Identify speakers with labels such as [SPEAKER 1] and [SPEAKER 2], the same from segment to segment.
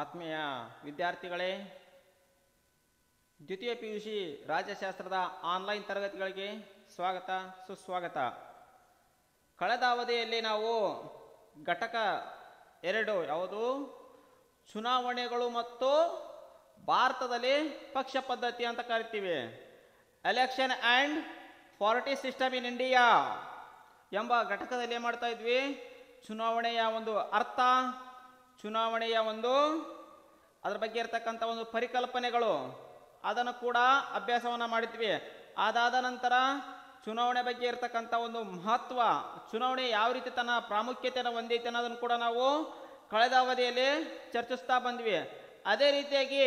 [SPEAKER 1] ಆತ್ಮೀಯ ವಿದ್ಯಾರ್ಥಿಗಳೇ ದ್ವಿತೀಯ ಪಿ ಯು ಸಿ ರಾಜ್ಯಶಾಸ್ತ್ರದ ಆನ್ಲೈನ್ ತರಗತಿಗಳಿಗೆ ಸ್ವಾಗತ ಸುಸ್ವಾಗತ ಕಳೆದ ಅವಧಿಯಲ್ಲಿ ನಾವು ಘಟಕ ಎರಡು ಯಾವುದು ಚುನಾವಣೆಗಳು ಮತ್ತು ಭಾರತದಲ್ಲಿ ಪಕ್ಷ ಪದ್ಧತಿ ಅಂತ ಕರಿತೀವಿ election and party system in India ಎಂಬ ಘಟಕದಲ್ಲಿ ಏನು ಮಾಡ್ತಾ ಇದ್ವಿ ಚುನಾವಣೆಯ ಒಂದು ಅರ್ಥ ಚುನಾವಣೆಯ ಒಂದು ಅದರ ಬಗ್ಗೆ ಇರ್ತಕ್ಕಂಥ ಒಂದು ಪರಿಕಲ್ಪನೆಗಳು ಅದನ್ನು ಕೂಡ ಅಭ್ಯಾಸವನ್ನು ಮಾಡಿದ್ವಿ ಅದಾದ ನಂತರ ಚುನಾವಣೆ ಬಗ್ಗೆ ಇರತಕ್ಕಂಥ ಒಂದು ಮಹತ್ವ ಚುನಾವಣೆ ಯಾವ ರೀತಿ ತನ್ನ ಪ್ರಾಮುಖ್ಯತೆಯನ್ನು ಹೊಂದೈತೆ ಅನ್ನೋದನ್ನು ಕೂಡ ನಾವು ಕಳೆದ ಅವಧಿಯಲ್ಲಿ ಚರ್ಚಿಸ್ತಾ ಬಂದ್ವಿ ಅದೇ ರೀತಿಯಾಗಿ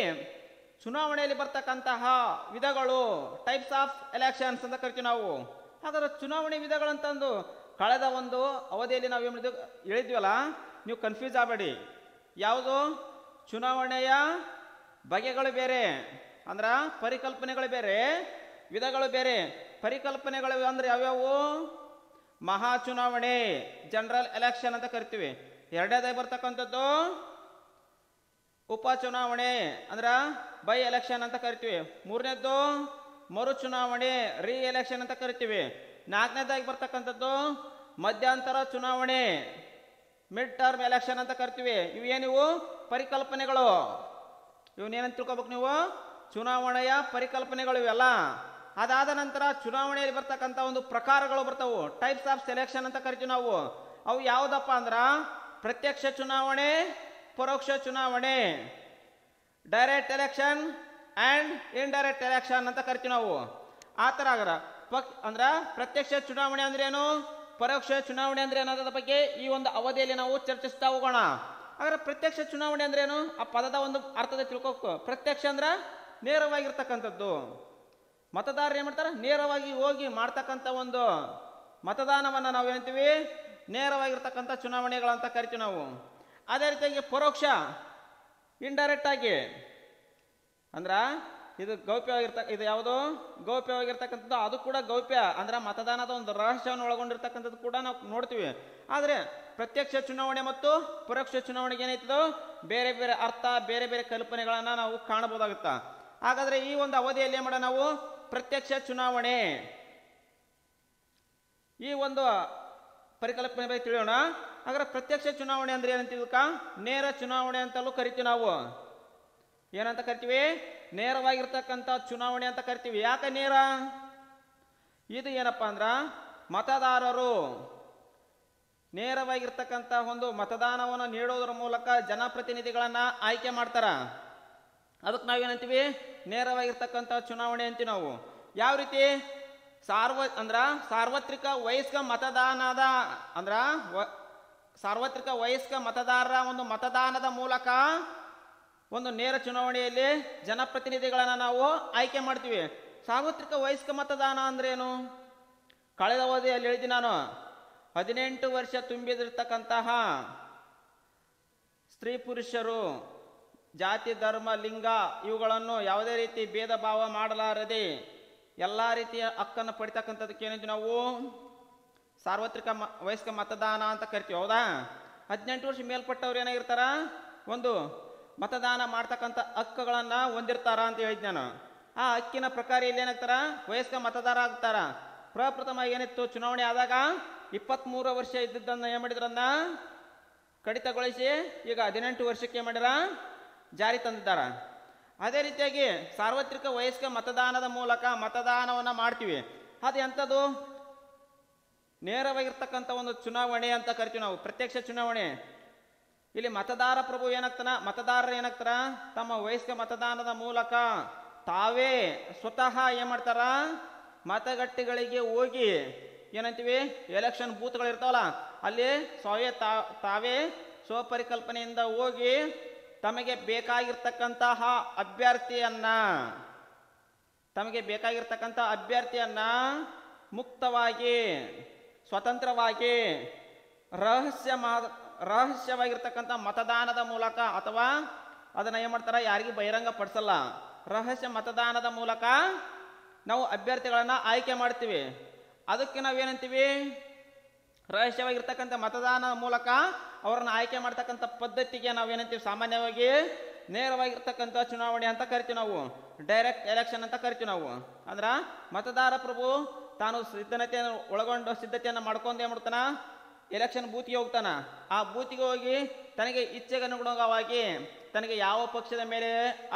[SPEAKER 1] ಚುನಾವಣೆಯಲ್ಲಿ ಬರ್ತಕ್ಕಂತಹ ವಿಧಗಳು ಟೈಪ್ಸ್ ಆಫ್ ಎಲೆಕ್ಷನ್ಸ್ ಅಂತ ಕರಿತೀವಿ ನಾವು ಹಾಗಾದ್ರೆ ಚುನಾವಣೆ ವಿಧಗಳಂತಂದು ಕಳೆದ ಒಂದು ಅವಧಿಯಲ್ಲಿ ನಾವು ಏನು ಹೇಳಿದ್ವಲ್ಲ ನೀವು ಕನ್ಫ್ಯೂಸ್ ಆಗಬೇಡಿ ಯಾವುದು ಚುನಾವಣೆಯ ಬಗೆಗಳು ಬೇರೆ ಅಂದ್ರ ಪರಿಕಲ್ಪನೆಗಳು ಬೇರೆ ವಿಧಗಳು ಬೇರೆ ಪರಿಕಲ್ಪನೆಗಳು ಅಂದ್ರೆ ಯಾವ್ಯಾವು ಮಹಾ ಚುನಾವಣೆ ಜನರಲ್ ಎಲೆಕ್ಷನ್ ಅಂತ ಕರಿತೀವಿ ಎರಡನೇದಾಗಿ ಬರ್ತಕ್ಕಂಥದ್ದು ಉಪ ಚುನಾವಣೆ ಅಂದ್ರೆ ಬೈ ಎಲೆಕ್ಷನ್ ಅಂತ ಕರಿತೀವಿ ಮೂರನೇದ್ದು ಮರು ಚುನಾವಣೆ ರೀ ಎಲೆಕ್ಷನ್ ಅಂತ ಕರಿತೀವಿ ನಾಲ್ಕನೇದಾಗಿ ಬರ್ತಕ್ಕಂಥದ್ದು ಮಧ್ಯಂತರ ಚುನಾವಣೆ ಮಿಡ್ ಟರ್ಮ್ ಎಲೆಕ್ಷನ್ ಅಂತ ಕರಿತೀವಿ ಇವೇನಿವು ಪರಿಕಲ್ಪನೆಗಳು ಇವನ್ನೇನಂತ ತಿಳ್ಕೊಬೇಕು ನೀವು ಚುನಾವಣೆಯ ಪರಿಕಲ್ಪನೆಗಳು ಇವೆಲ್ಲ ಅದಾದ ನಂತರ ಚುನಾವಣೆಯಲ್ಲಿ ಬರ್ತಕ್ಕಂಥ ಒಂದು ಪ್ರಕಾರಗಳು ಬರ್ತವು ಟೈಪ್ಸ್ ಆಫ್ ಸೆಲೆಕ್ಷನ್ ಅಂತ ಕರಿತೀವಿ ನಾವು ಅವು ಯಾವುದಪ್ಪ ಅಂದ್ರೆ ಪ್ರತ್ಯಕ್ಷ ಚುನಾವಣೆ ಪರೋಕ್ಷ ಚುನಾವಣೆ direct election and indirect election ಅಂತ ಕರಿತೀವಿ ನಾವು ಆ ಥರ ಆಗ್ರ ಪಕ್ ಅಂದ್ರೆ ಪ್ರತ್ಯಕ್ಷ ಚುನಾವಣೆ ಅಂದ್ರೆ ಏನು ಪರೋಕ್ಷ ಚುನಾವಣೆ ಅಂದ್ರೆ ಅನ್ನೋದ್ರ ಬಗ್ಗೆ ಈ ಒಂದು ಅವಧಿಯಲ್ಲಿ ನಾವು ಚರ್ಚಿಸ್ತಾ ಹೋಗೋಣ ಆದ್ರೆ ಪ್ರತ್ಯಕ್ಷ ಚುನಾವಣೆ ಅಂದ್ರೆ ಏನು ಆ ಪದದ ಒಂದು ಅರ್ಥದ ತಿಳ್ಕೋಕು ಪ್ರತ್ಯಕ್ಷ ಅಂದ್ರೆ ನೇರವಾಗಿರ್ತಕ್ಕಂಥದ್ದು ಮತದಾರರು ಏನು ಮಾಡ್ತಾರೆ ನೇರವಾಗಿ ಹೋಗಿ ಮಾಡ್ತಕ್ಕಂಥ ಒಂದು ಮತದಾನವನ್ನು ನಾವು ಏನಂತೀವಿ ನೇರವಾಗಿರ್ತಕ್ಕಂಥ ಚುನಾವಣೆಗಳಂತ ಕರಿತೀವಿ ನಾವು ಅದೇ ರೀತಿಯಾಗಿ ಪರೋಕ್ಷ ಇಂಡೈರೆಕ್ಟ್ ಆಗಿ ಅಂದ್ರೆ ಇದು ಗೌಪ್ಯವಾಗಿರ್ತಕ್ಕ ಇದು ಯಾವುದು ಗೌಪ್ಯವಾಗಿರ್ತಕ್ಕಂಥದ್ದು ಅದು ಕೂಡ ಗೌಪ್ಯ ಅಂದ್ರೆ ಮತದಾನದ ಒಂದು ರಹಸ್ಯವನ್ನು ಒಳಗೊಂಡಿರ್ತಕ್ಕಂಥದ್ದು ಕೂಡ ನಾವು ನೋಡ್ತೀವಿ ಆದರೆ ಪ್ರತ್ಯಕ್ಷ ಚುನಾವಣೆ ಮತ್ತು ಪರೋಕ್ಷ ಚುನಾವಣೆಗೆ ಏನಾಯ್ತದೋ ಬೇರೆ ಬೇರೆ ಅರ್ಥ ಬೇರೆ ಬೇರೆ ಕಲ್ಪನೆಗಳನ್ನು ನಾವು ಕಾಣಬಹುದಾಗುತ್ತಾ ಹಾಗಾದ್ರೆ ಈ ಒಂದು ಅವಧಿಯಲ್ಲಿ ಏನು ನಾವು ಪ್ರತ್ಯಕ್ಷ ಚುನಾವಣೆ ಈ ಒಂದು ಪರಿಕಲ್ಪನೆ ಬಗ್ಗೆ ತಿಳಿಯೋಣ ಹಾಗಾದ್ರೆ ಪ್ರತ್ಯಕ್ಷ ಚುನಾವಣೆ ಅಂದ್ರೆ ಏನಂತ ನೇರ ಚುನಾವಣೆ ಅಂತಲೂ ಕರಿತೀವಿ ನಾವು ಏನಂತ ಕರಿತೀವಿ ನೇರವಾಗಿರ್ತಕ್ಕಂಥ ಚುನಾವಣೆ ಅಂತ ಕರಿತೀವಿ ಯಾಕೆ ನೇರ ಇದು ಏನಪ್ಪ ಅಂದ್ರೆ ಮತದಾರರು ನೇರವಾಗಿರ್ತಕ್ಕಂಥ ಒಂದು ಮತದಾನವನ್ನು ನೀಡೋದ್ರ ಮೂಲಕ ಜನಪ್ರತಿನಿಧಿಗಳನ್ನ ಆಯ್ಕೆ ಮಾಡ್ತಾರ ಅದಕ್ಕೆ ನಾವೇನಂತೀವಿ ನೇರವಾಗಿರ್ತಕ್ಕಂಥ ಚುನಾವಣೆ ಅಂತೀವಿ ನಾವು ಯಾವ ರೀತಿ ಸಾರ್ವ ಅಂದ್ರ ಸಾರ್ವತ್ರಿಕ ವಯಸ್ಕ ಮತದಾನದ ಅಂದ್ರ ಸಾರ್ವತ್ರಿಕ ವಯಸ್ಕ ಮತದಾರರ ಒಂದು ಮತದಾನದ ಮೂಲಕ ಒಂದು ನೇರ ಚುನಾವಣೆಯಲ್ಲಿ ಜನಪ್ರತಿನಿಧಿಗಳನ್ನು ನಾವು ಆಯ್ಕೆ ಮಾಡ್ತೀವಿ ಸಾರ್ವತ್ರಿಕ ವಯಸ್ಕ ಮತದಾನ ಅಂದ್ರೇನು ಕಳೆದ ಅವಧಿಯಲ್ಲಿ ಹೇಳಿದೆ ನಾನು ಹದಿನೆಂಟು ವರ್ಷ ತುಂಬಿದಿರ್ತಕ್ಕಂತಹ ಸ್ತ್ರೀ ಪುರುಷರು ಜಾತಿ ಧರ್ಮ ಲಿಂಗ ಇವುಗಳನ್ನು ಯಾವುದೇ ರೀತಿ ಭೇದ ಭಾವ ಮಾಡಲಾರದೆ ಎಲ್ಲ ರೀತಿಯ ಹಕ್ಕನ್ನು ಪಡಿತಕ್ಕಂಥದಕ್ಕೆ ಏನಿದ್ವಿ ನಾವು ಸಾರ್ವತ್ರಿಕ ಮ ವಯಸ್ಕ ಮತದಾನ ಅಂತ ಕರಿತೀವಿ ಹೌದಾ ಹದಿನೆಂಟು ವರ್ಷ ಮೇಲ್ಪಟ್ಟವ್ರು ಏನಾಗಿರ್ತಾರ ಒಂದು ಮತದಾನ ಮಾಡ್ತಕ್ಕಂಥ ಹಕ್ಕುಗಳನ್ನು ಹೊಂದಿರ್ತಾರ ಅಂತ ಹೇಳಿದ್ ನಾನು ಆ ಹಕ್ಕಿನ ಪ್ರಕಾರ ಇಲ್ಲೇನಾಗ್ತಾರ ವಯಸ್ಕ ಮತದಾರ ಆಗ್ತಾರ ಪ್ರಪ್ರಥಮ ಏನಿತ್ತು ಚುನಾವಣೆ ಆದಾಗ ಇಪ್ಪತ್ತ್ಮೂರು ವರ್ಷ ಇದ್ದದ್ದನ್ನು ಏನು ಮಾಡಿದ್ರನ್ನ ಕಡಿತಗೊಳಿಸಿ ಈಗ ಹದಿನೆಂಟು ವರ್ಷಕ್ಕೆ ಮಾಡಿದ್ರ ಜಾರಿ ತಂದಿದ್ದಾರೆ ಅದೇ ರೀತಿಯಾಗಿ ಸಾರ್ವತ್ರಿಕ ವಯಸ್ಕ ಮತದಾನದ ಮೂಲಕ ಮತದಾನವನ್ನು ಮಾಡ್ತೀವಿ ಅದು ಎಂಥದ್ದು ನೇರವಾಗಿರ್ತಕ್ಕಂಥ ಒಂದು ಚುನಾವಣೆ ಅಂತ ಕರಿತೀವಿ ನಾವು ಪ್ರತ್ಯಕ್ಷ ಚುನಾವಣೆ ಇಲ್ಲಿ ಮತದಾರ ಪ್ರಭು ಏನಾಗ್ತಾನ ಮತದಾರರು ಏನಾಗ್ತಾರ ತಮ್ಮ ವಯಸ್ಕ ಮತದಾನದ ಮೂಲಕ ತಾವೇ ಸ್ವತಃ ಏನು ಮಾಡ್ತಾರ ಮತಗಟ್ಟೆಗಳಿಗೆ ಹೋಗಿ ಏನಂತೀವಿ ಎಲೆಕ್ಷನ್ ಬೂತ್ಗಳು ಇರ್ತಾವಲ್ಲ ಅಲ್ಲಿ ಸ್ವಯೇ ತಾವೇ ಸ್ವಪರಿಕಲ್ಪನೆಯಿಂದ ಹೋಗಿ ತಮಗೆ ಬೇಕಾಗಿರ್ತಕ್ಕಂತಹ ಅಭ್ಯರ್ಥಿಯನ್ನ ತಮಗೆ ಬೇಕಾಗಿರ್ತಕ್ಕಂಥ ಅಭ್ಯರ್ಥಿಯನ್ನ ಮುಕ್ತವಾಗಿ ಸ್ವತಂತ್ರವಾಗಿ ರಹಸ್ಯ ರಹಸ್ಯವಾಗಿರ್ತಕ್ಕಂಥ ಮತದಾನದ ಮೂಲಕ ಅಥವಾ ಅದನ್ನ ಏನ್ ಮಾಡ್ತಾರೆ ಯಾರಿಗೂ ಬಹಿರಂಗ ಪಡಿಸಲ್ಲ ರಹಸ್ಯ ಮತದಾನದ ಮೂಲಕ ನಾವು ಅಭ್ಯರ್ಥಿಗಳನ್ನು ಆಯ್ಕೆ ಮಾಡ್ತೀವಿ ಅದಕ್ಕೆ ನಾವೇನಂತೀವಿ ರಹಸ್ಯವಾಗಿರ್ತಕ್ಕಂಥ ಮತದಾನ ಮೂಲಕ ಅವರನ್ನು ಆಯ್ಕೆ ಮಾಡ್ತಕ್ಕಂಥ ಪದ್ಧತಿಗೆ ಏನಂತೀವಿ ಸಾಮಾನ್ಯವಾಗಿ ನೇರವಾಗಿರ್ತಕ್ಕಂಥ ಚುನಾವಣೆ ಅಂತ ಕರಿತೀವಿ ನಾವು ಡೈರೆಕ್ಟ್ ಎಲೆಕ್ಷನ್ ಅಂತ ಕರಿತೀವಿ ನಾವು ಅಂದ್ರೆ ಮತದಾರ ಪ್ರಭು ತಾನು ಸಿದ್ಧತೆಯನ್ನು ಒಳಗೊಂಡು ಸಿದ್ಧತೆಯನ್ನು ಮಾಡ್ಕೊಂಡು ಏನು ಮಾಡ್ತಾನ ಎಲೆಕ್ಷನ್ ಬೂತಿಗೆ ಹೋಗ್ತಾನ ಆ ಬೂತಿಗೆ ಹೋಗಿ ತನಗೆ ಇಚ್ಛೆಗೆ ಅನುಗುಣವಾಗಿ ತನಗೆ ಯಾವ ಪಕ್ಷದ ಮೇಲೆ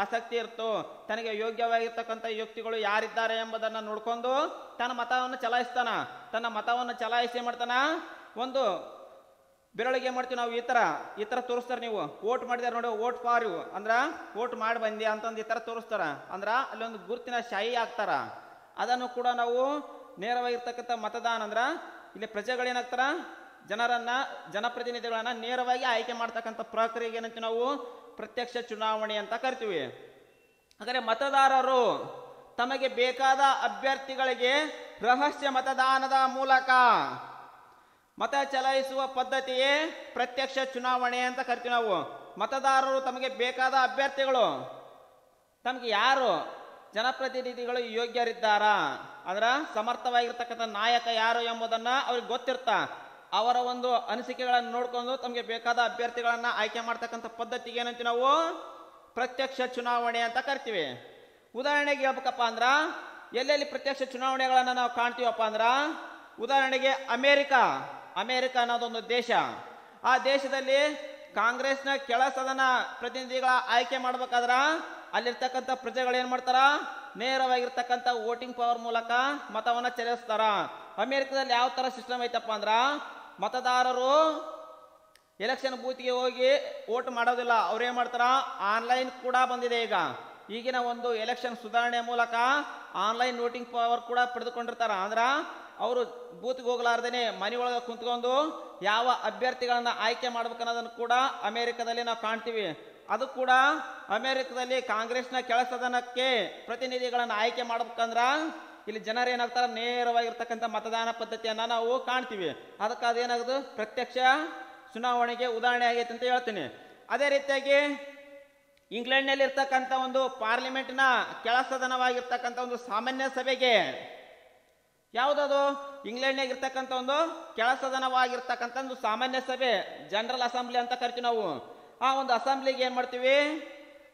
[SPEAKER 1] ಆಸಕ್ತಿ ಇರ್ತೋ ತನಗೆ ಯೋಗ್ಯವಾಗಿರ್ತಕ್ಕಂಥ ವ್ಯಕ್ತಿಗಳು ಯಾರಿದ್ದಾರೆ ಎಂಬುದನ್ನು ನೋಡಿಕೊಂಡು ತನ್ನ ಮತವನ್ನು ಚಲಾಯಿಸ್ತಾನ ತನ್ನ ಮತವನ್ನು ಚಲಾಯಿಸಿ ಮಾಡ್ತಾನ ಒಂದು ಬೆರಳಿಗೆ ಮಾಡ್ತೀವಿ ನಾವು ಈ ಥರ ಈ ಥರ ತೋರಿಸ್ತಾರೆ ನೀವು ಓಟ್ ಮಾಡಿದಾರೆ ನೋಡಿ ಓಟ್ ಫಾರ್ ಇವು ಅಂದ್ರೆ ಓಟ್ ಮಾಡಿ ಬಂದಿ ಅಂತಂದು ಈ ಥರ ತೋರಿಸ್ತಾರ ಅಂದ್ರೆ ಅಲ್ಲೊಂದು ಗುರುತಿನ ಶಾಯಿ ಆಗ್ತಾರ ಅದನ್ನು ಕೂಡ ನಾವು ನೇರವಾಗಿರ್ತಕ್ಕಂಥ ಮತದಾನ ಅಂದ್ರೆ ಇಲ್ಲಿ ಪ್ರಜೆಗಳೇನಾಗ್ತಾರ ಜನರನ್ನ ಜನಪ್ರತಿನಿಧಿಗಳನ್ನ ನೇರವಾಗಿ ಆಯ್ಕೆ ಮಾಡ್ತಕ್ಕಂಥ ಪ್ರಕ್ರಿಯೆಗೆ ಏನಂತ ನಾವು ಪ್ರತ್ಯಕ್ಷ ಚುನಾವಣೆ ಅಂತ ಕರಿತೀವಿ ಅಂದರೆ ಮತದಾರರು ತಮಗೆ ಬೇಕಾದ ಅಭ್ಯರ್ಥಿಗಳಿಗೆ ರಹಸ್ಯ ಮತದಾನದ ಮೂಲಕ ಮತ ಚಲಾಯಿಸುವ ಪದ್ಧತಿಯೇ ಪ್ರತ್ಯಕ್ಷ ಚುನಾವಣೆ ಅಂತ ಕರಿತೀವಿ ನಾವು ಮತದಾರರು ತಮಗೆ ಬೇಕಾದ ಅಭ್ಯರ್ಥಿಗಳು ತಮಗೆ ಯಾರು ಜನಪ್ರತಿನಿಧಿಗಳು ಯೋಗ್ಯರಿದ್ದಾರಾ ಅದರ ಸಮರ್ಥವಾಗಿರ್ತಕ್ಕಂಥ ನಾಯಕ ಯಾರು ಎಂಬುದನ್ನು ಅವ್ರಿಗೆ ಗೊತ್ತಿರ್ತಾ ಅವರ ಒಂದು ಅನಿಸಿಕೆಗಳನ್ನು ನೋಡಿಕೊಂಡು ತಮಗೆ ಬೇಕಾದ ಅಭ್ಯರ್ಥಿಗಳನ್ನು ಆಯ್ಕೆ ಮಾಡ್ತಕ್ಕಂಥ ಪದ್ಧತಿಗೆ ಏನಂತೀವಿ ನಾವು ಪ್ರತ್ಯಕ್ಷ ಚುನಾವಣೆ ಅಂತ ಕರಿತೀವಿ ಉದಾಹರಣೆಗೆ ಹೇಳ್ಬೇಕಪ್ಪ ಅಂದ್ರೆ ಎಲ್ಲೆಲ್ಲಿ ಪ್ರತ್ಯಕ್ಷ ಚುನಾವಣೆಗಳನ್ನು ನಾವು ಕಾಣ್ತೀವಪ್ಪ ಅಂದ್ರೆ ಉದಾಹರಣೆಗೆ ಅಮೇರಿಕ ಅಮೇರಿಕ ಅನ್ನೋದೊಂದು ದೇಶ ಆ ದೇಶದಲ್ಲಿ ಕಾಂಗ್ರೆಸ್ನ ಕೆಳ ಸದನ ಪ್ರತಿನಿಧಿಗಳ ಆಯ್ಕೆ ಮಾಡ್ಬೇಕಾದ್ರ ಅಲ್ಲಿರ್ತಕ್ಕಂಥ ಪ್ರಜೆಗಳು ಏನು ಮಾಡ್ತಾರ ನೇರವಾಗಿರ್ತಕ್ಕಂಥ ವೋಟಿಂಗ್ ಪವರ್ ಮೂಲಕ ಮತವನ್ನು ಚಲಿಸ್ತಾರ ಅಮೆರಿಕದಲ್ಲಿ ಯಾವ ಥರ ಸಿಸ್ಟಮ್ ಐತಪ್ಪ ಅಂದ್ರೆ ಮತದಾರರು ಎಲೆಕ್ಷನ್ ಬೂತ್ಗೆ ಹೋಗಿ ವೋಟ್ ಮಾಡೋದಿಲ್ಲ ಅವ್ರೇನು ಮಾಡ್ತಾರ ಆನ್ಲೈನ್ ಕೂಡ ಬಂದಿದೆ ಈಗ ಈಗಿನ ಒಂದು ಎಲೆಕ್ಷನ್ ಸುಧಾರಣೆ ಮೂಲಕ ಆನ್ಲೈನ್ ವೋಟಿಂಗ್ ಪವರ್ ಕೂಡ ಪಡೆದುಕೊಂಡಿರ್ತಾರ ಅಂದ್ರೆ ಅವರು ಬೂತ್ಗೆ ಹೋಗ್ಲಾರ್ದೇನೆ ಮನೆಯೊಳಗೆ ಕುಂತ್ಕೊಂಡು ಯಾವ ಅಭ್ಯರ್ಥಿಗಳನ್ನು ಆಯ್ಕೆ ಅನ್ನೋದನ್ನು ಕೂಡ ಅಮೆರಿಕದಲ್ಲಿ ನಾವು ಕಾಣ್ತೀವಿ ಅದು ಕೂಡ ಅಮೆರಿಕದಲ್ಲಿ ಕಾಂಗ್ರೆಸ್ನ ಕೆಳಸದನಕ್ಕೆ ಸದನಕ್ಕೆ ಪ್ರತಿನಿಧಿಗಳನ್ನು ಆಯ್ಕೆ ಮಾಡ್ಬೇಕಂದ್ರೆ ಇಲ್ಲಿ ಜನರು ಏನಾಗ್ತಾರೆ ನೇರವಾಗಿರ್ತಕ್ಕಂಥ ಮತದಾನ ಪದ್ಧತಿಯನ್ನು ನಾವು ಕಾಣ್ತೀವಿ ಅದಕ್ಕೆ ಅದೇನಾಗದು ಪ್ರತ್ಯಕ್ಷ ಚುನಾವಣೆಗೆ ಉದಾಹರಣೆ ಆಗೈತೆ ಅಂತ ಹೇಳ್ತೀನಿ ಅದೇ ರೀತಿಯಾಗಿ ನಲ್ಲಿ ಇರ್ತಕ್ಕಂಥ ಒಂದು ನ ಕೆಳ ಸದನವಾಗಿರ್ತಕ್ಕಂಥ ಒಂದು ಸಾಮಾನ್ಯ ಸಭೆಗೆ ಯಾವುದದು ಇಂಗ್ಲೆಂಡ್ನಾಗ ಇರ್ತಕ್ಕಂಥ ಒಂದು ಕೆಳ ಸದನವಾಗಿರ್ತಕ್ಕಂಥ ಒಂದು ಸಾಮಾನ್ಯ ಸಭೆ ಜನರಲ್ ಅಸೆಂಬ್ಲಿ ಅಂತ ಕರಿತೀವಿ ನಾವು ಆ ಒಂದು ಅಸೆಂಬ್ಲಿಗೆ ಏನು ಮಾಡ್ತೀವಿ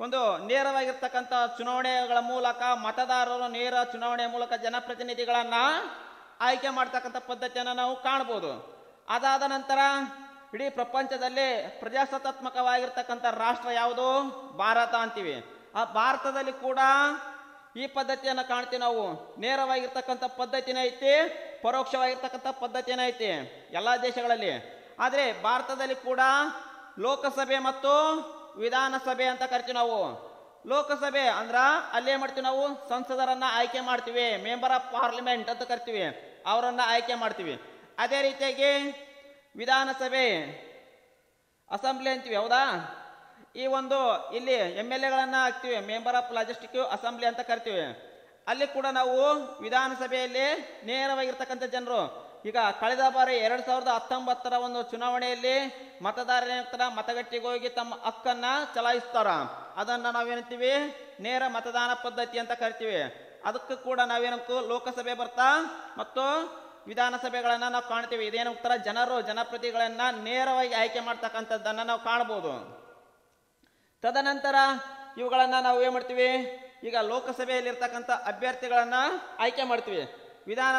[SPEAKER 1] ಒಂದು ನೇರವಾಗಿರ್ತಕ್ಕಂಥ ಚುನಾವಣೆಗಳ ಮೂಲಕ ಮತದಾರರು ನೇರ ಚುನಾವಣೆ ಮೂಲಕ ಜನಪ್ರತಿನಿಧಿಗಳನ್ನು ಆಯ್ಕೆ ಮಾಡ್ತಕ್ಕಂಥ ಪದ್ಧತಿಯನ್ನು ನಾವು ಕಾಣ್ಬೋದು ಅದಾದ ನಂತರ ಇಡೀ ಪ್ರಪಂಚದಲ್ಲಿ ಪ್ರಜಾಸತ್ತಾತ್ಮಕವಾಗಿರ್ತಕ್ಕಂಥ ರಾಷ್ಟ್ರ ಯಾವುದು ಭಾರತ ಅಂತೀವಿ ಆ ಭಾರತದಲ್ಲಿ ಕೂಡ ಈ ಪದ್ಧತಿಯನ್ನು ಕಾಣ್ತೀವಿ ನಾವು ನೇರವಾಗಿರ್ತಕ್ಕಂಥ ಪದ್ಧತಿನೇ ಐತಿ ಪರೋಕ್ಷವಾಗಿರ್ತಕ್ಕಂಥ ಪದ್ಧತಿನೇ ಐತಿ ಎಲ್ಲ ದೇಶಗಳಲ್ಲಿ ಆದರೆ ಭಾರತದಲ್ಲಿ ಕೂಡ ಲೋಕಸಭೆ ಮತ್ತು ವಿಧಾನಸಭೆ ಅಂತ ಕರಿತೀವಿ ನಾವು ಲೋಕಸಭೆ ಅಂದ್ರ ಅಲ್ಲೇ ಮಾಡ್ತೀವಿ ನಾವು ಸಂಸದರನ್ನ ಆಯ್ಕೆ ಮಾಡ್ತೀವಿ ಮೆಂಬರ್ ಆಫ್ ಪಾರ್ಲಿಮೆಂಟ್ ಅಂತ ಕರಿತೀವಿ ಅವರನ್ನ ಆಯ್ಕೆ ಮಾಡ್ತೀವಿ ಅದೇ ರೀತಿಯಾಗಿ ವಿಧಾನಸಭೆ ಅಸೆಂಬ್ಲಿ ಅಂತೀವಿ ಹೌದಾ ಈ ಒಂದು ಇಲ್ಲಿ ಎಮ್ ಎಲ್ ಎಗಳನ್ನ ಹಾಕ್ತೀವಿ ಮೆಂಬರ್ ಆಫ್ ಲಾಜಿಸ್ಟಿಕ್ ಅಸೆಂಬ್ಲಿ ಅಂತ ಕರಿತೀವಿ ಅಲ್ಲಿ ಕೂಡ ನಾವು ವಿಧಾನಸಭೆಯಲ್ಲಿ ನೇರವಾಗಿರ್ತಕ್ಕಂಥ ಜನರು ಈಗ ಕಳೆದ ಬಾರಿ ಎರಡ್ ಸಾವಿರದ ಹತ್ತೊಂಬತ್ತರ ಒಂದು ಚುನಾವಣೆಯಲ್ಲಿ ಮತದಾರರ ಮತಗಟ್ಟೆಗೆ ಹೋಗಿ ತಮ್ಮ ಹಕ್ಕನ್ನು ಚಲಾಯಿಸ್ತಾರ ಅದನ್ನು ನಾವೇನಂತೀವಿ ನೇರ ಮತದಾನ ಪದ್ಧತಿ ಅಂತ ಕರಿತೀವಿ ಅದಕ್ಕೆ ಕೂಡ ನಾವೇನಂತ ಲೋಕಸಭೆ ಬರ್ತಾ ಮತ್ತು ವಿಧಾನಸಭೆಗಳನ್ನ ನಾವು ಕಾಣ್ತೀವಿ ಉತ್ತರ ಜನರು ಜನಪ್ರತಿಗಳನ್ನ ನೇರವಾಗಿ ಆಯ್ಕೆ ಮಾಡ್ತಕ್ಕಂಥದ್ದನ್ನು ನಾವು ಕಾಣಬಹುದು ತದನಂತರ ಇವುಗಳನ್ನು ನಾವು ಏನು ಮಾಡ್ತೀವಿ ಈಗ ಲೋಕಸಭೆಯಲ್ಲಿರ್ತಕ್ಕಂಥ ಅಭ್ಯರ್ಥಿಗಳನ್ನ ಆಯ್ಕೆ ಮಾಡ್ತೀವಿ ವಿಧಾನ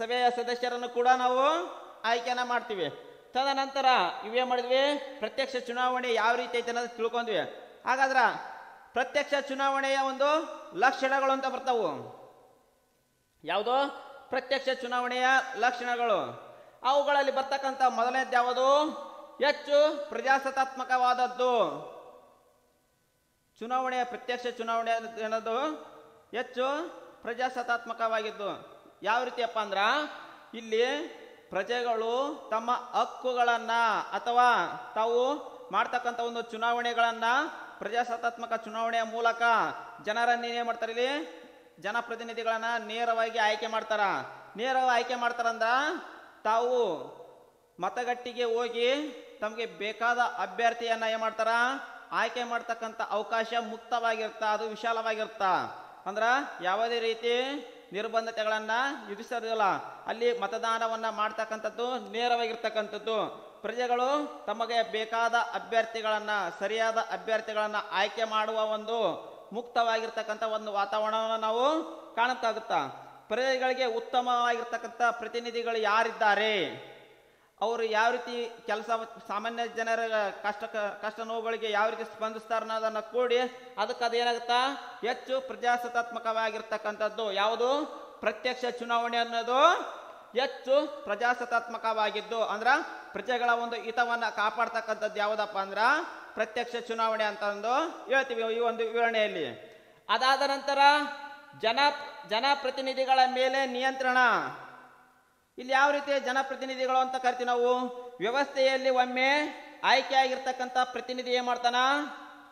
[SPEAKER 1] ಸಭೆಯ ಸದಸ್ಯರನ್ನು ಕೂಡ ನಾವು ಆಯ್ಕೆನ ಮಾಡ್ತೀವಿ ತದನಂತರ ಇವೇನು ಮಾಡಿದ್ವಿ ಪ್ರತ್ಯಕ್ಷ ಚುನಾವಣೆ ಯಾವ ರೀತಿ ಐತೆ ಅನ್ನೋದು ತಿಳ್ಕೊಂಡ್ವಿ ಹಾಗಾದ್ರೆ ಪ್ರತ್ಯಕ್ಷ ಚುನಾವಣೆಯ ಒಂದು ಲಕ್ಷಣಗಳು ಅಂತ ಬರ್ತಾವು ಯಾವುದು ಪ್ರತ್ಯಕ್ಷ ಚುನಾವಣೆಯ ಲಕ್ಷಣಗಳು ಅವುಗಳಲ್ಲಿ ಬರ್ತಕ್ಕಂಥ ಮೊದಲನೇದು ಯಾವುದು ಹೆಚ್ಚು ಪ್ರಜಾಸತ್ತಾತ್ಮಕವಾದದ್ದು ಚುನಾವಣೆಯ ಪ್ರತ್ಯಕ್ಷ ಚುನಾವಣೆ ಅನ್ನೋದು ಹೆಚ್ಚು ಪ್ರಜಾಸತ್ತಾತ್ಮಕವಾಗಿದ್ದು ಯಾವ ರೀತಿಯಪ್ಪ ಅಂದ್ರ ಇಲ್ಲಿ ಪ್ರಜೆಗಳು ತಮ್ಮ ಹಕ್ಕುಗಳನ್ನ ಅಥವಾ ತಾವು ಮಾಡ್ತಕ್ಕಂಥ ಒಂದು ಚುನಾವಣೆಗಳನ್ನ ಪ್ರಜಾಸತ್ತಾತ್ಮಕ ಚುನಾವಣೆಯ ಮೂಲಕ ಜನರನ್ನ ಏನ್ ಮಾಡ್ತಾರೆ ಇಲ್ಲಿ ಜನಪ್ರತಿನಿಧಿಗಳನ್ನ ನೇರವಾಗಿ ಆಯ್ಕೆ ಮಾಡ್ತಾರ ನೇರವಾಗಿ ಆಯ್ಕೆ ಮಾಡ್ತಾರಂದ್ರ ತಾವು ಮತಗಟ್ಟಿಗೆ ಹೋಗಿ ತಮಗೆ ಬೇಕಾದ ಅಭ್ಯರ್ಥಿಯನ್ನ ಏನ್ ಮಾಡ್ತಾರ ಆಯ್ಕೆ ಮಾಡ್ತಕ್ಕಂಥ ಅವಕಾಶ ಮುಕ್ತವಾಗಿರ್ತಾ ಅದು ವಿಶಾಲವಾಗಿರ್ತಾ ಅಂದ್ರ ಯಾವುದೇ ರೀತಿ ನಿರ್ಬಂಧತೆಗಳನ್ನು ವಿಧಿಸೋದಿಲ್ಲ ಅಲ್ಲಿ ಮತದಾನವನ್ನು ಮಾಡ್ತಕ್ಕಂಥದ್ದು ನೇರವಾಗಿರ್ತಕ್ಕಂಥದ್ದು ಪ್ರಜೆಗಳು ತಮಗೆ ಬೇಕಾದ ಅಭ್ಯರ್ಥಿಗಳನ್ನು ಸರಿಯಾದ ಅಭ್ಯರ್ಥಿಗಳನ್ನು ಆಯ್ಕೆ ಮಾಡುವ ಒಂದು ಮುಕ್ತವಾಗಿರ್ತಕ್ಕಂಥ ಒಂದು ವಾತಾವರಣವನ್ನು ನಾವು ಕಾಣಕ್ಕಾಗುತ್ತಾ ಪ್ರಜೆಗಳಿಗೆ ಉತ್ತಮವಾಗಿರ್ತಕ್ಕಂಥ ಪ್ರತಿನಿಧಿಗಳು ಯಾರಿದ್ದಾರೆ ಅವರು ಯಾವ ರೀತಿ ಕೆಲಸ ಸಾಮಾನ್ಯ ಜನರ ಕಷ್ಟ ಕಷ್ಟ ನೋವುಗಳಿಗೆ ಯಾವ ರೀತಿ ಸ್ಪಂದಿಸ್ತಾರ ಅನ್ನೋದನ್ನು ಕೂಡಿ ಅದಕ್ಕೆ ಅದೇನಾಗುತ್ತಾ ಹೆಚ್ಚು ಪ್ರಜಾಸತ್ತಾತ್ಮಕವಾಗಿರ್ತಕ್ಕಂಥದ್ದು ಯಾವುದು ಪ್ರತ್ಯಕ್ಷ ಚುನಾವಣೆ ಅನ್ನೋದು ಹೆಚ್ಚು ಪ್ರಜಾಸತ್ತಾತ್ಮಕವಾಗಿದ್ದು ಅಂದ್ರೆ ಪ್ರಜೆಗಳ ಒಂದು ಹಿತವನ್ನು ಕಾಪಾಡ್ತಕ್ಕಂಥದ್ದು ಯಾವುದಪ್ಪ ಅಂದ್ರೆ ಪ್ರತ್ಯಕ್ಷ ಚುನಾವಣೆ ಅಂತಂದು ಹೇಳ್ತೀವಿ ಈ ಒಂದು ವಿವರಣೆಯಲ್ಲಿ ಅದಾದ ನಂತರ ಜನ ಜನಪ್ರತಿನಿಧಿಗಳ ಮೇಲೆ ನಿಯಂತ್ರಣ ಇಲ್ಲಿ ಯಾವ ರೀತಿಯ ಜನಪ್ರತಿನಿಧಿಗಳು ಅಂತ ಕರಿತೀವಿ ನಾವು ವ್ಯವಸ್ಥೆಯಲ್ಲಿ ಒಮ್ಮೆ ಆಗಿರ್ತಕ್ಕಂಥ ಪ್ರತಿನಿಧಿ ಏನು ಮಾಡ್ತಾನ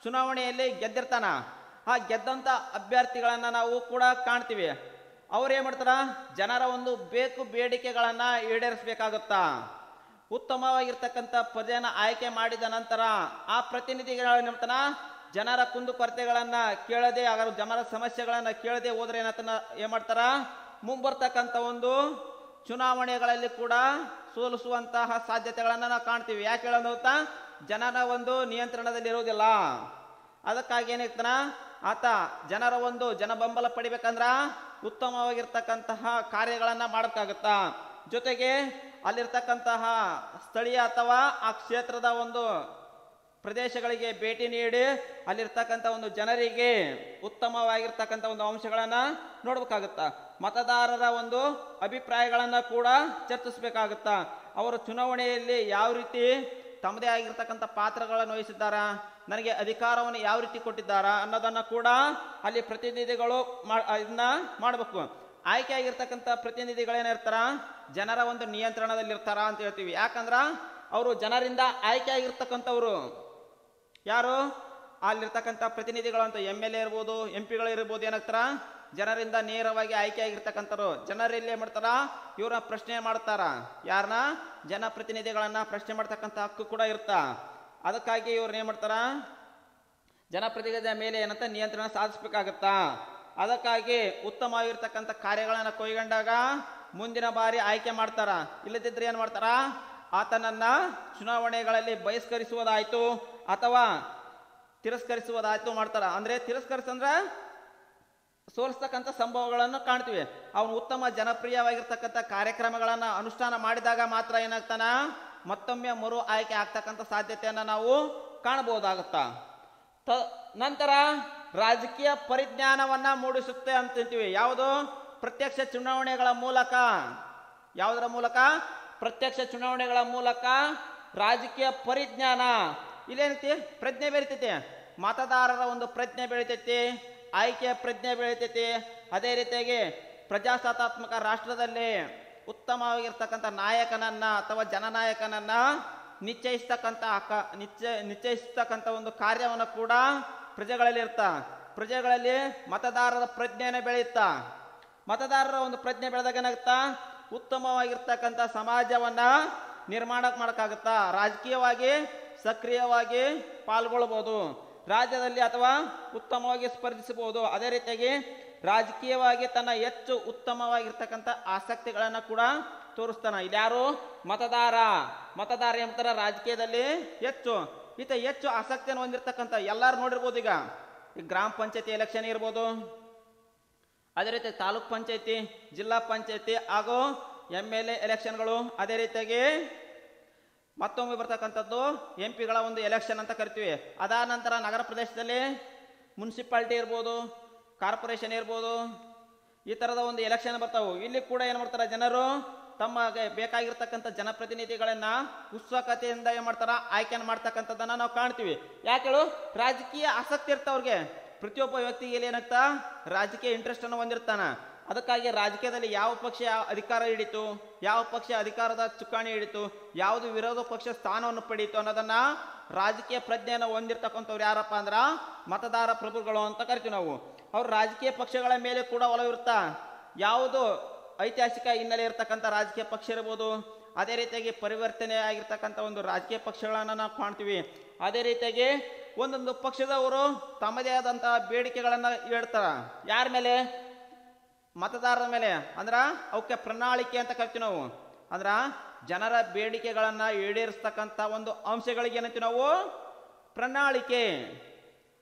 [SPEAKER 1] ಚುನಾವಣೆಯಲ್ಲಿ ಗೆದ್ದಿರ್ತಾನ ಆ ಗೆದ್ದಂಥ ಅಭ್ಯರ್ಥಿಗಳನ್ನು ನಾವು ಕೂಡ ಕಾಣ್ತೀವಿ ಅವ್ರು ಏನು ಮಾಡ್ತಾರ ಜನರ ಒಂದು ಬೇಕು ಬೇಡಿಕೆಗಳನ್ನ ಈಡೇರಿಸಬೇಕಾಗುತ್ತ ಉತ್ತಮವಾಗಿರ್ತಕ್ಕಂಥ ಪದೆಯನ್ನು ಆಯ್ಕೆ ಮಾಡಿದ ನಂತರ ಆ ಪ್ರತಿನಿಧಿಗಳೇನಂತಾನ ಜನರ ಕೊರತೆಗಳನ್ನ ಕೇಳದೆ ಜನರ ಸಮಸ್ಯೆಗಳನ್ನ ಕೇಳದೆ ಹೋದ್ರೆ ಏನಂತ ಏನು ಮಾಡ್ತಾರ ಮುಂಬರ್ತಕ್ಕಂಥ ಒಂದು ಚುನಾವಣೆಗಳಲ್ಲಿ ಕೂಡ ಸೋಲಿಸುವಂತಹ ಸಾಧ್ಯತೆಗಳನ್ನು ನಾವು ಕಾಣ್ತೀವಿ ಯಾಕೆ ಹೇಳೋದಂತ ಜನರ ಒಂದು ನಿಯಂತ್ರಣದಲ್ಲಿ ಇರುವುದಿಲ್ಲ ಅದಕ್ಕಾಗಿ ಏನಿರ್ತಾನ ಆತ ಜನರ ಒಂದು ಜನಬಂಬಲ ಪಡಿಬೇಕಂದ್ರ ಉತ್ತಮವಾಗಿರ್ತಕ್ಕಂತಹ ಕಾರ್ಯಗಳನ್ನು ಮಾಡೋಕ್ಕಾಗುತ್ತಾ ಜೊತೆಗೆ ಅಲ್ಲಿರ್ತಕ್ಕಂತಹ ಸ್ಥಳೀಯ ಅಥವಾ ಆ ಕ್ಷೇತ್ರದ ಒಂದು ಪ್ರದೇಶಗಳಿಗೆ ಭೇಟಿ ನೀಡಿ ಅಲ್ಲಿರ್ತಕ್ಕಂಥ ಒಂದು ಜನರಿಗೆ ಉತ್ತಮವಾಗಿರ್ತಕ್ಕಂಥ ಒಂದು ಅಂಶಗಳನ್ನು ನೋಡಬೇಕಾಗುತ್ತಾ ಮತದಾರರ ಒಂದು ಅಭಿಪ್ರಾಯಗಳನ್ನು ಕೂಡ ಚರ್ಚಿಸಬೇಕಾಗುತ್ತಾ ಅವರು ಚುನಾವಣೆಯಲ್ಲಿ ಯಾವ ರೀತಿ ತಮ್ಮದೇ ಆಗಿರ್ತಕ್ಕಂಥ ಪಾತ್ರಗಳನ್ನು ವಹಿಸಿದ್ದಾರಾ ನನಗೆ ಅಧಿಕಾರವನ್ನು ಯಾವ ರೀತಿ ಕೊಟ್ಟಿದ್ದಾರಾ ಅನ್ನೋದನ್ನು ಕೂಡ ಅಲ್ಲಿ ಪ್ರತಿನಿಧಿಗಳು ಇದನ್ನ ಮಾಡಬೇಕು ಆಯ್ಕೆ ಆಗಿರ್ತಕ್ಕಂಥ ಪ್ರತಿನಿಧಿಗಳೇನಿರ್ತಾರ ಜನರ ಒಂದು ನಿಯಂತ್ರಣದಲ್ಲಿರ್ತಾರ ಅಂತ ಹೇಳ್ತೀವಿ ಯಾಕಂದ್ರೆ ಅವರು ಜನರಿಂದ ಆಯ್ಕೆ ಆಗಿರ್ತಕ್ಕಂಥವ್ರು ಯಾರು ಅಲ್ಲಿರ್ತಕ್ಕಂಥ ಪ್ರತಿನಿಧಿಗಳು ಅಂತ ಎಮ್ ಎಲ್ ಎ ಇರ್ಬೋದು ಎಂ ಪಿಗಳು ಇರ್ಬೋದು ಏನಾಗ್ತಾರ ಜನರಿಂದ ನೇರವಾಗಿ ಆಯ್ಕೆ ಆಗಿರ್ತಕ್ಕಂಥರು ಇಲ್ಲಿ ಏನು ಮಾಡ್ತಾರ ಇವರ ಪ್ರಶ್ನೆ ಮಾಡ್ತಾರ ಯಾರನ್ನ ಜನಪ್ರತಿನಿಧಿಗಳನ್ನ ಪ್ರಶ್ನೆ ಮಾಡ್ತಕ್ಕಂಥ ಹಕ್ಕು ಕೂಡ ಇರ್ತಾ ಅದಕ್ಕಾಗಿ ಇವ್ರನ್ನ ಏನು ಮಾಡ್ತಾರ ಜನಪ್ರತಿನಿಧಿಯ ಮೇಲೆ ಏನಂತ ನಿಯಂತ್ರಣ ಸಾಧಿಸ್ಬೇಕಾಗತ್ತಾ ಅದಕ್ಕಾಗಿ ಉತ್ತಮವಾಗಿರ್ತಕ್ಕಂಥ ಕಾರ್ಯಗಳನ್ನು ಕೈಗೊಂಡಾಗ ಮುಂದಿನ ಬಾರಿ ಆಯ್ಕೆ ಮಾಡ್ತಾರ ಇಲ್ಲದಿದ್ರೆ ಏನು ಮಾಡ್ತಾರ ಆತನನ್ನ ಚುನಾವಣೆಗಳಲ್ಲಿ ಬಹಿಷ್ಕರಿಸುವುದಾಯಿತು ಅಥವಾ ತಿರಸ್ಕರಿಸುವುದಾಯ್ತು ಮಾಡ್ತಾರ ಅಂದ್ರೆ ತಿರಸ್ಕರಿಸಂದ್ರ ಸೋಲ್ಸ್ತಕ್ಕಂಥ ಸಂಭವಗಳನ್ನು ಕಾಣ್ತೀವಿ ಅವನು ಉತ್ತಮ ಜನಪ್ರಿಯವಾಗಿರ್ತಕ್ಕಂಥ ಕಾರ್ಯಕ್ರಮಗಳನ್ನು ಅನುಷ್ಠಾನ ಮಾಡಿದಾಗ ಮಾತ್ರ ಏನಾಗ್ತಾನ ಮತ್ತೊಮ್ಮೆ ಮರು ಆಯ್ಕೆ ಆಗ್ತಕ್ಕಂಥ ಸಾಧ್ಯತೆಯನ್ನು ನಾವು ಕಾಣಬಹುದಾಗತ್ತ ತ ನಂತರ ರಾಜಕೀಯ ಪರಿಜ್ಞಾನವನ್ನು ಮೂಡಿಸುತ್ತೆ ಅಂತಿಂತೀವಿ ಯಾವುದು ಪ್ರತ್ಯಕ್ಷ ಚುನಾವಣೆಗಳ ಮೂಲಕ ಯಾವುದರ ಮೂಲಕ ಪ್ರತ್ಯಕ್ಷ ಚುನಾವಣೆಗಳ ಮೂಲಕ ರಾಜಕೀಯ ಪರಿಜ್ಞಾನ ಇಲ್ಲೇನೈತಿ ಪ್ರಜ್ಞೆ ಬೆಳಿತೈತಿ ಮತದಾರರ ಒಂದು ಪ್ರಜ್ಞೆ ಬೆಳಿತೈತಿ ಆಯ್ಕೆಯ ಪ್ರಜ್ಞೆ ಬೆಳಿತೈತಿ ಅದೇ ರೀತಿಯಾಗಿ ಪ್ರಜಾಸತ್ತಾತ್ಮಕ ರಾಷ್ಟ್ರದಲ್ಲಿ ಉತ್ತಮವಾಗಿರ್ತಕ್ಕಂಥ ನಾಯಕನನ್ನ ಅಥವಾ ಜನನಾಯಕನನ್ನ ನಿಶ್ಚಯಿಸ್ತಕ್ಕಂಥ ಕ ನಿಶ್ಚಯ ನಿಶ್ಚಯಿಸ್ತಕ್ಕಂಥ ಒಂದು ಕಾರ್ಯವನ್ನು ಕೂಡ ಪ್ರಜೆಗಳಲ್ಲಿ ಇರ್ತ ಪ್ರಜೆಗಳಲ್ಲಿ ಮತದಾರರ ಪ್ರಜ್ಞೆಯನ್ನು ಬೆಳೆಯುತ್ತ ಮತದಾರರ ಒಂದು ಪ್ರಜ್ಞೆ ಬೆಳೆದಾಗ ಏನಾಗುತ್ತಾ ಉತ್ತಮವಾಗಿರ್ತಕ್ಕಂಥ ಸಮಾಜವನ್ನ ನಿರ್ಮಾಣ ಮಾಡೋಕ್ಕಾಗುತ್ತಾ ರಾಜಕೀಯವಾಗಿ ಸಕ್ರಿಯವಾಗಿ ಪಾಲ್ಗೊಳ್ಳಬಹುದು ರಾಜ್ಯದಲ್ಲಿ ಅಥವಾ ಉತ್ತಮವಾಗಿ ಸ್ಪರ್ಧಿಸಬಹುದು ಅದೇ ರೀತಿಯಾಗಿ ರಾಜಕೀಯವಾಗಿ ತನ್ನ ಹೆಚ್ಚು ಉತ್ತಮವಾಗಿರ್ತಕ್ಕಂಥ ಆಸಕ್ತಿಗಳನ್ನು ಕೂಡ ತೋರಿಸ್ತಾನೆ ಇದ್ಯಾರು ಮತದಾರ ಮತದಾರ ಎಂಬುದರ ರಾಜಕೀಯದಲ್ಲಿ ಹೆಚ್ಚು ಈತ ಹೆಚ್ಚು ಆಸಕ್ತಿಯನ್ನು ಹೊಂದಿರತಕ್ಕಂಥ ಎಲ್ಲರೂ ನೋಡಿರ್ಬೋದು ಈಗ ಈ ಗ್ರಾಮ ಪಂಚಾಯತಿ ಎಲೆಕ್ಷನ್ ಇರ್ಬೋದು ಅದೇ ರೀತಿ ತಾಲೂಕ್ ಪಂಚಾಯತಿ ಜಿಲ್ಲಾ ಪಂಚಾಯತಿ ಹಾಗೂ ಎಮ್ ಎಲ್ ಎ ಎಲೆಕ್ಷನ್ಗಳು ಅದೇ ರೀತಿಯಾಗಿ ಮತ್ತೊಮ್ಮೆ ಬರ್ತಕ್ಕಂಥದ್ದು ಎಂ ಪಿಗಳ ಒಂದು ಎಲೆಕ್ಷನ್ ಅಂತ ಕರಿತೀವಿ ಅದಾದ ನಂತರ ನಗರ ಪ್ರದೇಶದಲ್ಲಿ ಮುನ್ಸಿಪಾಲ್ಟಿ ಇರ್ಬೋದು ಕಾರ್ಪೊರೇಷನ್ ಇರ್ಬೋದು ಈ ಥರದ ಒಂದು ಎಲೆಕ್ಷನ್ ಬರ್ತಾವೆ ಇಲ್ಲಿ ಕೂಡ ಏನು ಮಾಡ್ತಾರೆ ಜನರು ತಮ್ಮ ಬೇಕಾಗಿರ್ತಕ್ಕಂಥ ಜನಪ್ರತಿನಿಧಿಗಳನ್ನು ಉತ್ಸುಕತೆಯಿಂದ ಏನು ಮಾಡ್ತಾರೆ ಆಯ್ಕೆ ಮಾಡ್ತಕ್ಕಂಥದ್ದನ್ನು ನಾವು ಕಾಣ್ತೀವಿ ಯಾಕೆ ಹೇಳು ರಾಜಕೀಯ ಆಸಕ್ತಿ ಇರ್ತಾವ್ರಿಗೆ ಪ್ರತಿಯೊಬ್ಬ ವ್ಯಕ್ತಿಗೆ ಇಲ್ಲಿ ಏನಾಗ್ತಾ ರಾಜಕೀಯ ಇಂಟ್ರೆಸ್ಟನ್ನು ಹೊಂದಿರ್ತಾನೆ ಅದಕ್ಕಾಗಿ ರಾಜಕೀಯದಲ್ಲಿ ಯಾವ ಪಕ್ಷ ಅಧಿಕಾರ ಹಿಡಿತು ಯಾವ ಪಕ್ಷ ಅಧಿಕಾರದ ಚುಕ್ಕಾಣಿ ಹಿಡಿತು ಯಾವುದು ವಿರೋಧ ಪಕ್ಷ ಸ್ಥಾನವನ್ನು ಪಡೆಯಿತು ಅನ್ನೋದನ್ನ ರಾಜಕೀಯ ಪ್ರಜ್ಞೆಯನ್ನು ಹೊಂದಿರತಕ್ಕಂಥವ್ರು ಯಾರಪ್ಪ ಅಂದ್ರೆ ಮತದಾರ ಪ್ರಭುಗಳು ಅಂತ ಕರಿತೀವಿ ನಾವು ಅವರು ರಾಜಕೀಯ ಪಕ್ಷಗಳ ಮೇಲೆ ಕೂಡ ಒಲವಿರುತ್ತಾ ಯಾವುದು ಐತಿಹಾಸಿಕ ಹಿನ್ನೆಲೆ ಇರತಕ್ಕಂಥ ರಾಜಕೀಯ ಪಕ್ಷ ಇರ್ಬೋದು ಅದೇ ರೀತಿಯಾಗಿ ಪರಿವರ್ತನೆ ಆಗಿರ್ತಕ್ಕಂಥ ಒಂದು ರಾಜಕೀಯ ಪಕ್ಷಗಳನ್ನು ನಾವು ಕಾಣ್ತೀವಿ ಅದೇ ರೀತಿಯಾಗಿ ಒಂದೊಂದು ಪಕ್ಷದವರು ತಮ್ಮದೇ ಆದಂತಹ ಬೇಡಿಕೆಗಳನ್ನು ಹೇಳ್ತಾರೆ ಯಾರ ಮೇಲೆ ಮತದಾರರ ಮೇಲೆ ಅಂದ್ರೆ ಅವಕ್ಕೆ ಪ್ರಣಾಳಿಕೆ ಅಂತ ಕರಿತೀವಿ ನಾವು ಅಂದ್ರ ಜನರ ಬೇಡಿಕೆಗಳನ್ನು ಈಡೇರಿಸ್ತಕ್ಕಂಥ ಒಂದು ಅಂಶಗಳಿಗೆ ಏನಂತೀವಿ ನಾವು ಪ್ರಣಾಳಿಕೆ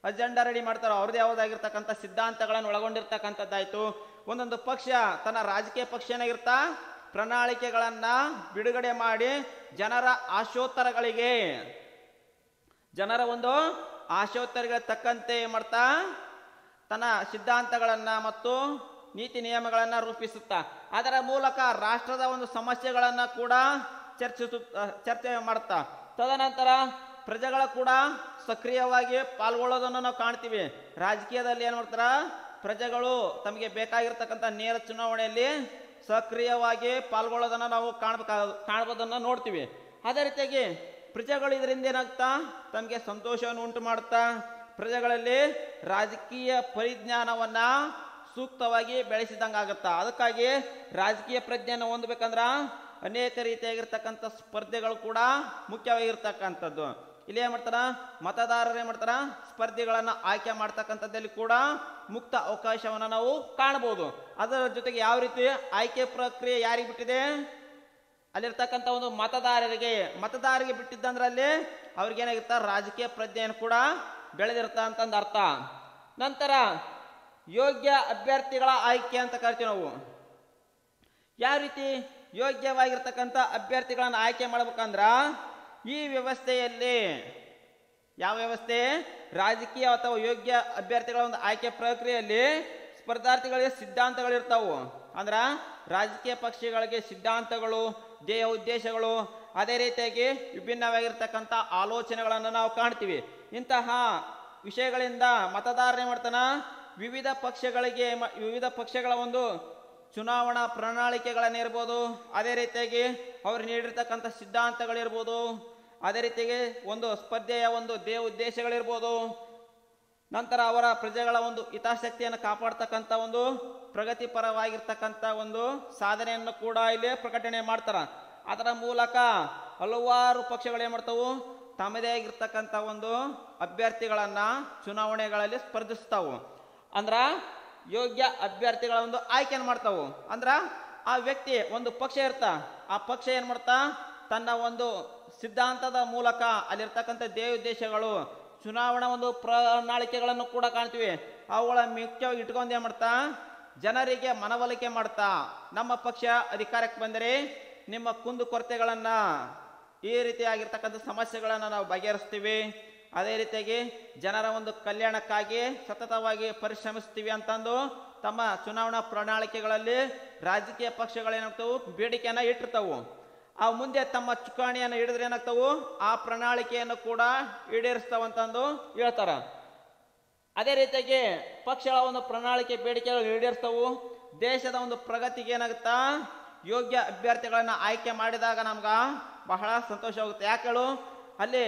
[SPEAKER 1] ಅಜೆಂಡಾ ರೆಡಿ ಮಾಡ್ತಾರೋ ಅವ್ರದೇ ಯಾವುದಾಗಿರ್ತಕ್ಕಂಥ ಸಿದ್ಧಾಂತಗಳನ್ನು ಒಳಗೊಂಡಿರ್ತಕ್ಕಂಥದ್ದಾಯಿತು ಒಂದೊಂದು ಪಕ್ಷ ತನ್ನ ರಾಜಕೀಯ ಪಕ್ಷ ಏನಾಗಿರ್ತಾ ಪ್ರಣಾಳಿಕೆಗಳನ್ನು ಬಿಡುಗಡೆ ಮಾಡಿ ಜನರ ಆಶೋತ್ತರಗಳಿಗೆ ಜನರ ಒಂದು ಆಶೋತ್ತರಗಳ ತಕ್ಕಂತೆ ಮಾಡ್ತಾ ತನ್ನ ಸಿದ್ಧಾಂತಗಳನ್ನು ಮತ್ತು ನೀತಿ ನಿಯಮಗಳನ್ನು ರೂಪಿಸುತ್ತಾ ಅದರ ಮೂಲಕ ರಾಷ್ಟ್ರದ ಒಂದು ಸಮಸ್ಯೆಗಳನ್ನು ಕೂಡ ಚರ್ಚಿಸು ಚರ್ಚೆ ಮಾಡುತ್ತಾ ತದನಂತರ ಪ್ರಜೆಗಳ ಕೂಡ ಸಕ್ರಿಯವಾಗಿ ಪಾಲ್ಗೊಳ್ಳೋದನ್ನು ನಾವು ಕಾಣ್ತೀವಿ ರಾಜಕೀಯದಲ್ಲಿ ಏನು ಮಾಡ್ತಾರ ಪ್ರಜೆಗಳು ತಮಗೆ ಬೇಕಾಗಿರ್ತಕ್ಕಂಥ ನೇರ ಚುನಾವಣೆಯಲ್ಲಿ ಸಕ್ರಿಯವಾಗಿ ಪಾಲ್ಗೊಳ್ಳೋದನ್ನು ನಾವು ಕಾಣಬೇಕಾಗ ಕಾಣ್ಬೋದನ್ನು ನೋಡ್ತೀವಿ ಅದೇ ರೀತಿಯಾಗಿ ಪ್ರಜೆಗಳು ಇದರಿಂದ ಏನಾಗ್ತಾ ತಮಗೆ ಸಂತೋಷವನ್ನು ಉಂಟು ಮಾಡುತ್ತಾ ಪ್ರಜೆಗಳಲ್ಲಿ ರಾಜಕೀಯ ಪರಿಜ್ಞಾನವನ್ನು ಸೂಕ್ತವಾಗಿ ಬೆಳೆಸಿದಂಗಾಗತ್ತ ಅದಕ್ಕಾಗಿ ರಾಜಕೀಯ ಪ್ರಜ್ಞೆಯನ್ನು ಹೊಂದಬೇಕಂದ್ರ ಅನೇಕ ರೀತಿಯಾಗಿರ್ತಕ್ಕಂಥ ಸ್ಪರ್ಧೆಗಳು ಕೂಡ ಮುಖ್ಯವಾಗಿರ್ತಕ್ಕಂಥದ್ದು ಇಲ್ಲಿ ಏನು ಮಾಡ್ತಾರ ಮತದಾರರು ಏನು ಮಾಡ್ತಾರ ಸ್ಪರ್ಧೆಗಳನ್ನು ಆಯ್ಕೆ ಮಾಡ್ತಕ್ಕಂಥದ್ದಲ್ಲಿ ಕೂಡ ಮುಕ್ತ ಅವಕಾಶವನ್ನು ನಾವು ಕಾಣಬಹುದು ಅದರ ಜೊತೆಗೆ ಯಾವ ರೀತಿ ಆಯ್ಕೆ ಪ್ರಕ್ರಿಯೆ ಯಾರಿಗೆ ಬಿಟ್ಟಿದೆ ಅಲ್ಲಿರ್ತಕ್ಕಂಥ ಒಂದು ಮತದಾರರಿಗೆ ಮತದಾರರಿಗೆ ಬಿಟ್ಟಿದ್ದಂದ್ರೆ ಅಲ್ಲಿ ಅವ್ರಿಗೇನಾಗಿರ್ತಾರೆ ರಾಜಕೀಯ ಪ್ರಜ್ಞೆಯನ್ನು ಕೂಡ ಬೆಳೆದಿರ್ತ ಅಂತಂದ ಅರ್ಥ ನಂತರ ಯೋಗ್ಯ ಅಭ್ಯರ್ಥಿಗಳ ಆಯ್ಕೆ ಅಂತ ಕರಿತೀವಿ ನಾವು ಯಾವ ರೀತಿ ಯೋಗ್ಯವಾಗಿರ್ತಕ್ಕಂಥ ಅಭ್ಯರ್ಥಿಗಳನ್ನು ಆಯ್ಕೆ ಮಾಡ್ಬೇಕಂದ್ರೆ ಈ ವ್ಯವಸ್ಥೆಯಲ್ಲಿ ಯಾವ ವ್ಯವಸ್ಥೆ ರಾಜಕೀಯ ಅಥವಾ ಯೋಗ್ಯ ಅಭ್ಯರ್ಥಿಗಳ ಒಂದು ಆಯ್ಕೆ ಪ್ರಕ್ರಿಯೆಯಲ್ಲಿ ಸ್ಪರ್ಧಾರ್ಥಿಗಳಿಗೆ ಸಿದ್ಧಾಂತಗಳಿರ್ತಾವೆ ಅಂದ್ರೆ ರಾಜಕೀಯ ಪಕ್ಷಗಳಿಗೆ ಸಿದ್ಧಾಂತಗಳು ಧ್ಯೇಯ ಉದ್ದೇಶಗಳು ಅದೇ ರೀತಿಯಾಗಿ ವಿಭಿನ್ನವಾಗಿರ್ತಕ್ಕಂಥ ಆಲೋಚನೆಗಳನ್ನು ನಾವು ಕಾಣ್ತೀವಿ ಇಂತಹ ವಿಷಯಗಳಿಂದ ಮತದಾರನೇ ಮಾಡ್ತಾನ ವಿವಿಧ ಪಕ್ಷಗಳಿಗೆ ವಿವಿಧ ಪಕ್ಷಗಳ ಒಂದು ಚುನಾವಣಾ ಪ್ರಣಾಳಿಕೆಗಳನ್ನಿರ್ಬೋದು ಅದೇ ರೀತಿಯಾಗಿ ಅವರು ನೀಡಿರ್ತಕ್ಕಂಥ ಸಿದ್ಧಾಂತಗಳಿರ್ಬೋದು ಅದೇ ರೀತಿಯಾಗಿ ಒಂದು ಸ್ಪರ್ಧೆಯ ಒಂದು ದೇ ಉದ್ದೇಶಗಳಿರ್ಬೋದು ನಂತರ ಅವರ ಪ್ರಜೆಗಳ ಒಂದು ಹಿತಾಸಕ್ತಿಯನ್ನು ಕಾಪಾಡ್ತಕ್ಕಂಥ ಒಂದು ಪ್ರಗತಿಪರವಾಗಿರ್ತಕ್ಕಂಥ ಒಂದು ಸಾಧನೆಯನ್ನು ಕೂಡ ಇಲ್ಲಿ ಪ್ರಕಟಣೆ ಮಾಡ್ತಾರೆ ಅದರ ಮೂಲಕ ಹಲವಾರು ಪಕ್ಷಗಳು ಏನು ಮಾಡ್ತಾವು ತಮ್ಮದೇ ಆಗಿರ್ತಕ್ಕಂಥ ಒಂದು ಅಭ್ಯರ್ಥಿಗಳನ್ನು ಚುನಾವಣೆಗಳಲ್ಲಿ ಸ್ಪರ್ಧಿಸ್ತಾವು ಅಂದ್ರ ಯೋಗ್ಯ ಅಭ್ಯರ್ಥಿಗಳ ಒಂದು ಆಯ್ಕೆಯನ್ನು ಮಾಡ್ತಾವು ಅಂದ್ರ ಆ ವ್ಯಕ್ತಿ ಒಂದು ಪಕ್ಷ ಇರ್ತಾ ಆ ಪಕ್ಷ ಏನು ಮಾಡ್ತಾ ತನ್ನ ಒಂದು ಸಿದ್ಧಾಂತದ ಮೂಲಕ ಅಲ್ಲಿರ್ತಕ್ಕಂಥ ಉದ್ದೇಶಗಳು ಚುನಾವಣಾ ಒಂದು ಪ್ರಣಾಳಿಕೆಗಳನ್ನು ಕೂಡ ಕಾಣ್ತೀವಿ ಅವುಗಳ ಮುಖ್ಯವಾಗಿ ಇಟ್ಕೊಂಡು ಏನು ಮಾಡ್ತಾ ಜನರಿಗೆ ಮನವೊಲಿಕೆ ಮಾಡ್ತಾ ನಮ್ಮ ಪಕ್ಷ ಅಧಿಕಾರಕ್ಕೆ ಬಂದರೆ ನಿಮ್ಮ ಕುಂದು ಕೊರತೆಗಳನ್ನು ಈ ರೀತಿಯಾಗಿರ್ತಕ್ಕಂಥ ಸಮಸ್ಯೆಗಳನ್ನು ನಾವು ಬಗೆಹರಿಸ್ತೀವಿ ಅದೇ ರೀತಿಯಾಗಿ ಜನರ ಒಂದು ಕಲ್ಯಾಣಕ್ಕಾಗಿ ಸತತವಾಗಿ ಪರಿಶ್ರಮಿಸ್ತೀವಿ ಅಂತಂದು ತಮ್ಮ ಚುನಾವಣಾ ಪ್ರಣಾಳಿಕೆಗಳಲ್ಲಿ ರಾಜಕೀಯ ಪಕ್ಷಗಳೇನಾಗ್ತವು ಬೇಡಿಕೆಯನ್ನು ಇಟ್ಟಿರ್ತವು ಆ ಮುಂದೆ ತಮ್ಮ ಚುಕ್ಕಾಣಿಯನ್ನು ಹಿಡಿದ್ರೆ ಏನಾಗ್ತವು ಆ ಪ್ರಣಾಳಿಕೆಯನ್ನು ಕೂಡ ಈಡೇರಿಸ್ತಾವಂತಂದು ಹೇಳ್ತಾರ ಅದೇ ರೀತಿಯಾಗಿ ಪಕ್ಷಗಳ ಒಂದು ಪ್ರಣಾಳಿಕೆ ಬೇಡಿಕೆಗಳು ಈಡೇರಿಸ್ತವು ದೇಶದ ಒಂದು ಪ್ರಗತಿಗೆ ಏನಾಗುತ್ತಾ ಯೋಗ್ಯ ಅಭ್ಯರ್ಥಿಗಳನ್ನು ಆಯ್ಕೆ ಮಾಡಿದಾಗ ನಮ್ಗೆ ಬಹಳ ಸಂತೋಷವಾಗುತ್ತೆ ಯಾಕೆ ಹೇಳು ಅಲ್ಲಿ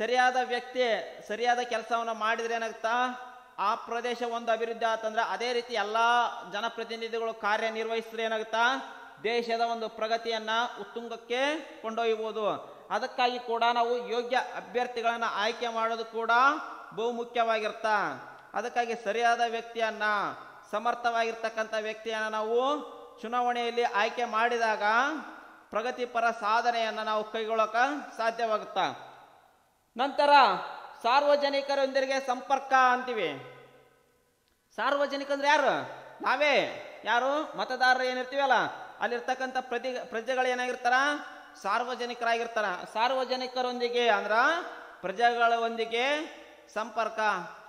[SPEAKER 1] ಸರಿಯಾದ ವ್ಯಕ್ತಿ ಸರಿಯಾದ ಕೆಲಸವನ್ನು ಮಾಡಿದರೆ ಏನಾಗ್ತಾ ಆ ಪ್ರದೇಶ ಒಂದು ಅಭಿವೃದ್ಧಿ ಆತಂದ್ರೆ ಅದೇ ರೀತಿ ಎಲ್ಲ ಜನಪ್ರತಿನಿಧಿಗಳು ಕಾರ್ಯನಿರ್ವಹಿಸಿದ್ರೆ ಏನಾಗುತ್ತಾ ದೇಶದ ಒಂದು ಪ್ರಗತಿಯನ್ನು ಉತ್ತುಂಗಕ್ಕೆ ಕೊಂಡೊಯ್ಯಬಹುದು ಅದಕ್ಕಾಗಿ ಕೂಡ ನಾವು ಯೋಗ್ಯ ಅಭ್ಯರ್ಥಿಗಳನ್ನು ಆಯ್ಕೆ ಮಾಡೋದು ಕೂಡ ಬಹುಮುಖ್ಯವಾಗಿರ್ತ ಅದಕ್ಕಾಗಿ ಸರಿಯಾದ ವ್ಯಕ್ತಿಯನ್ನು ಸಮರ್ಥವಾಗಿರ್ತಕ್ಕಂಥ ವ್ಯಕ್ತಿಯನ್ನು ನಾವು ಚುನಾವಣೆಯಲ್ಲಿ ಆಯ್ಕೆ ಮಾಡಿದಾಗ ಪ್ರಗತಿಪರ ಸಾಧನೆಯನ್ನು ನಾವು ಕೈಗೊಳ್ಳೋಕೆ ಸಾಧ್ಯವಾಗುತ್ತಾ ನಂತರ ಸಾರ್ವಜನಿಕರೊಂದಿಗೆ ಸಂಪರ್ಕ ಅಂತೀವಿ ಸಾರ್ವಜನಿಕ ಅಂದ್ರೆ ಯಾರು ನಾವೇ ಯಾರು ಮತದಾರರು ಏನಿರ್ತೀವಲ್ಲ ಅಲ್ಲಿರ್ತಕ್ಕಂಥ ಪ್ರತಿ ಪ್ರಜೆಗಳು ಏನಾಗಿರ್ತಾರ ಸಾರ್ವಜನಿಕರಾಗಿರ್ತಾರ ಸಾರ್ವಜನಿಕರೊಂದಿಗೆ ಅಂದ್ರ ಪ್ರಜೆಗಳೊಂದಿಗೆ ಸಂಪರ್ಕ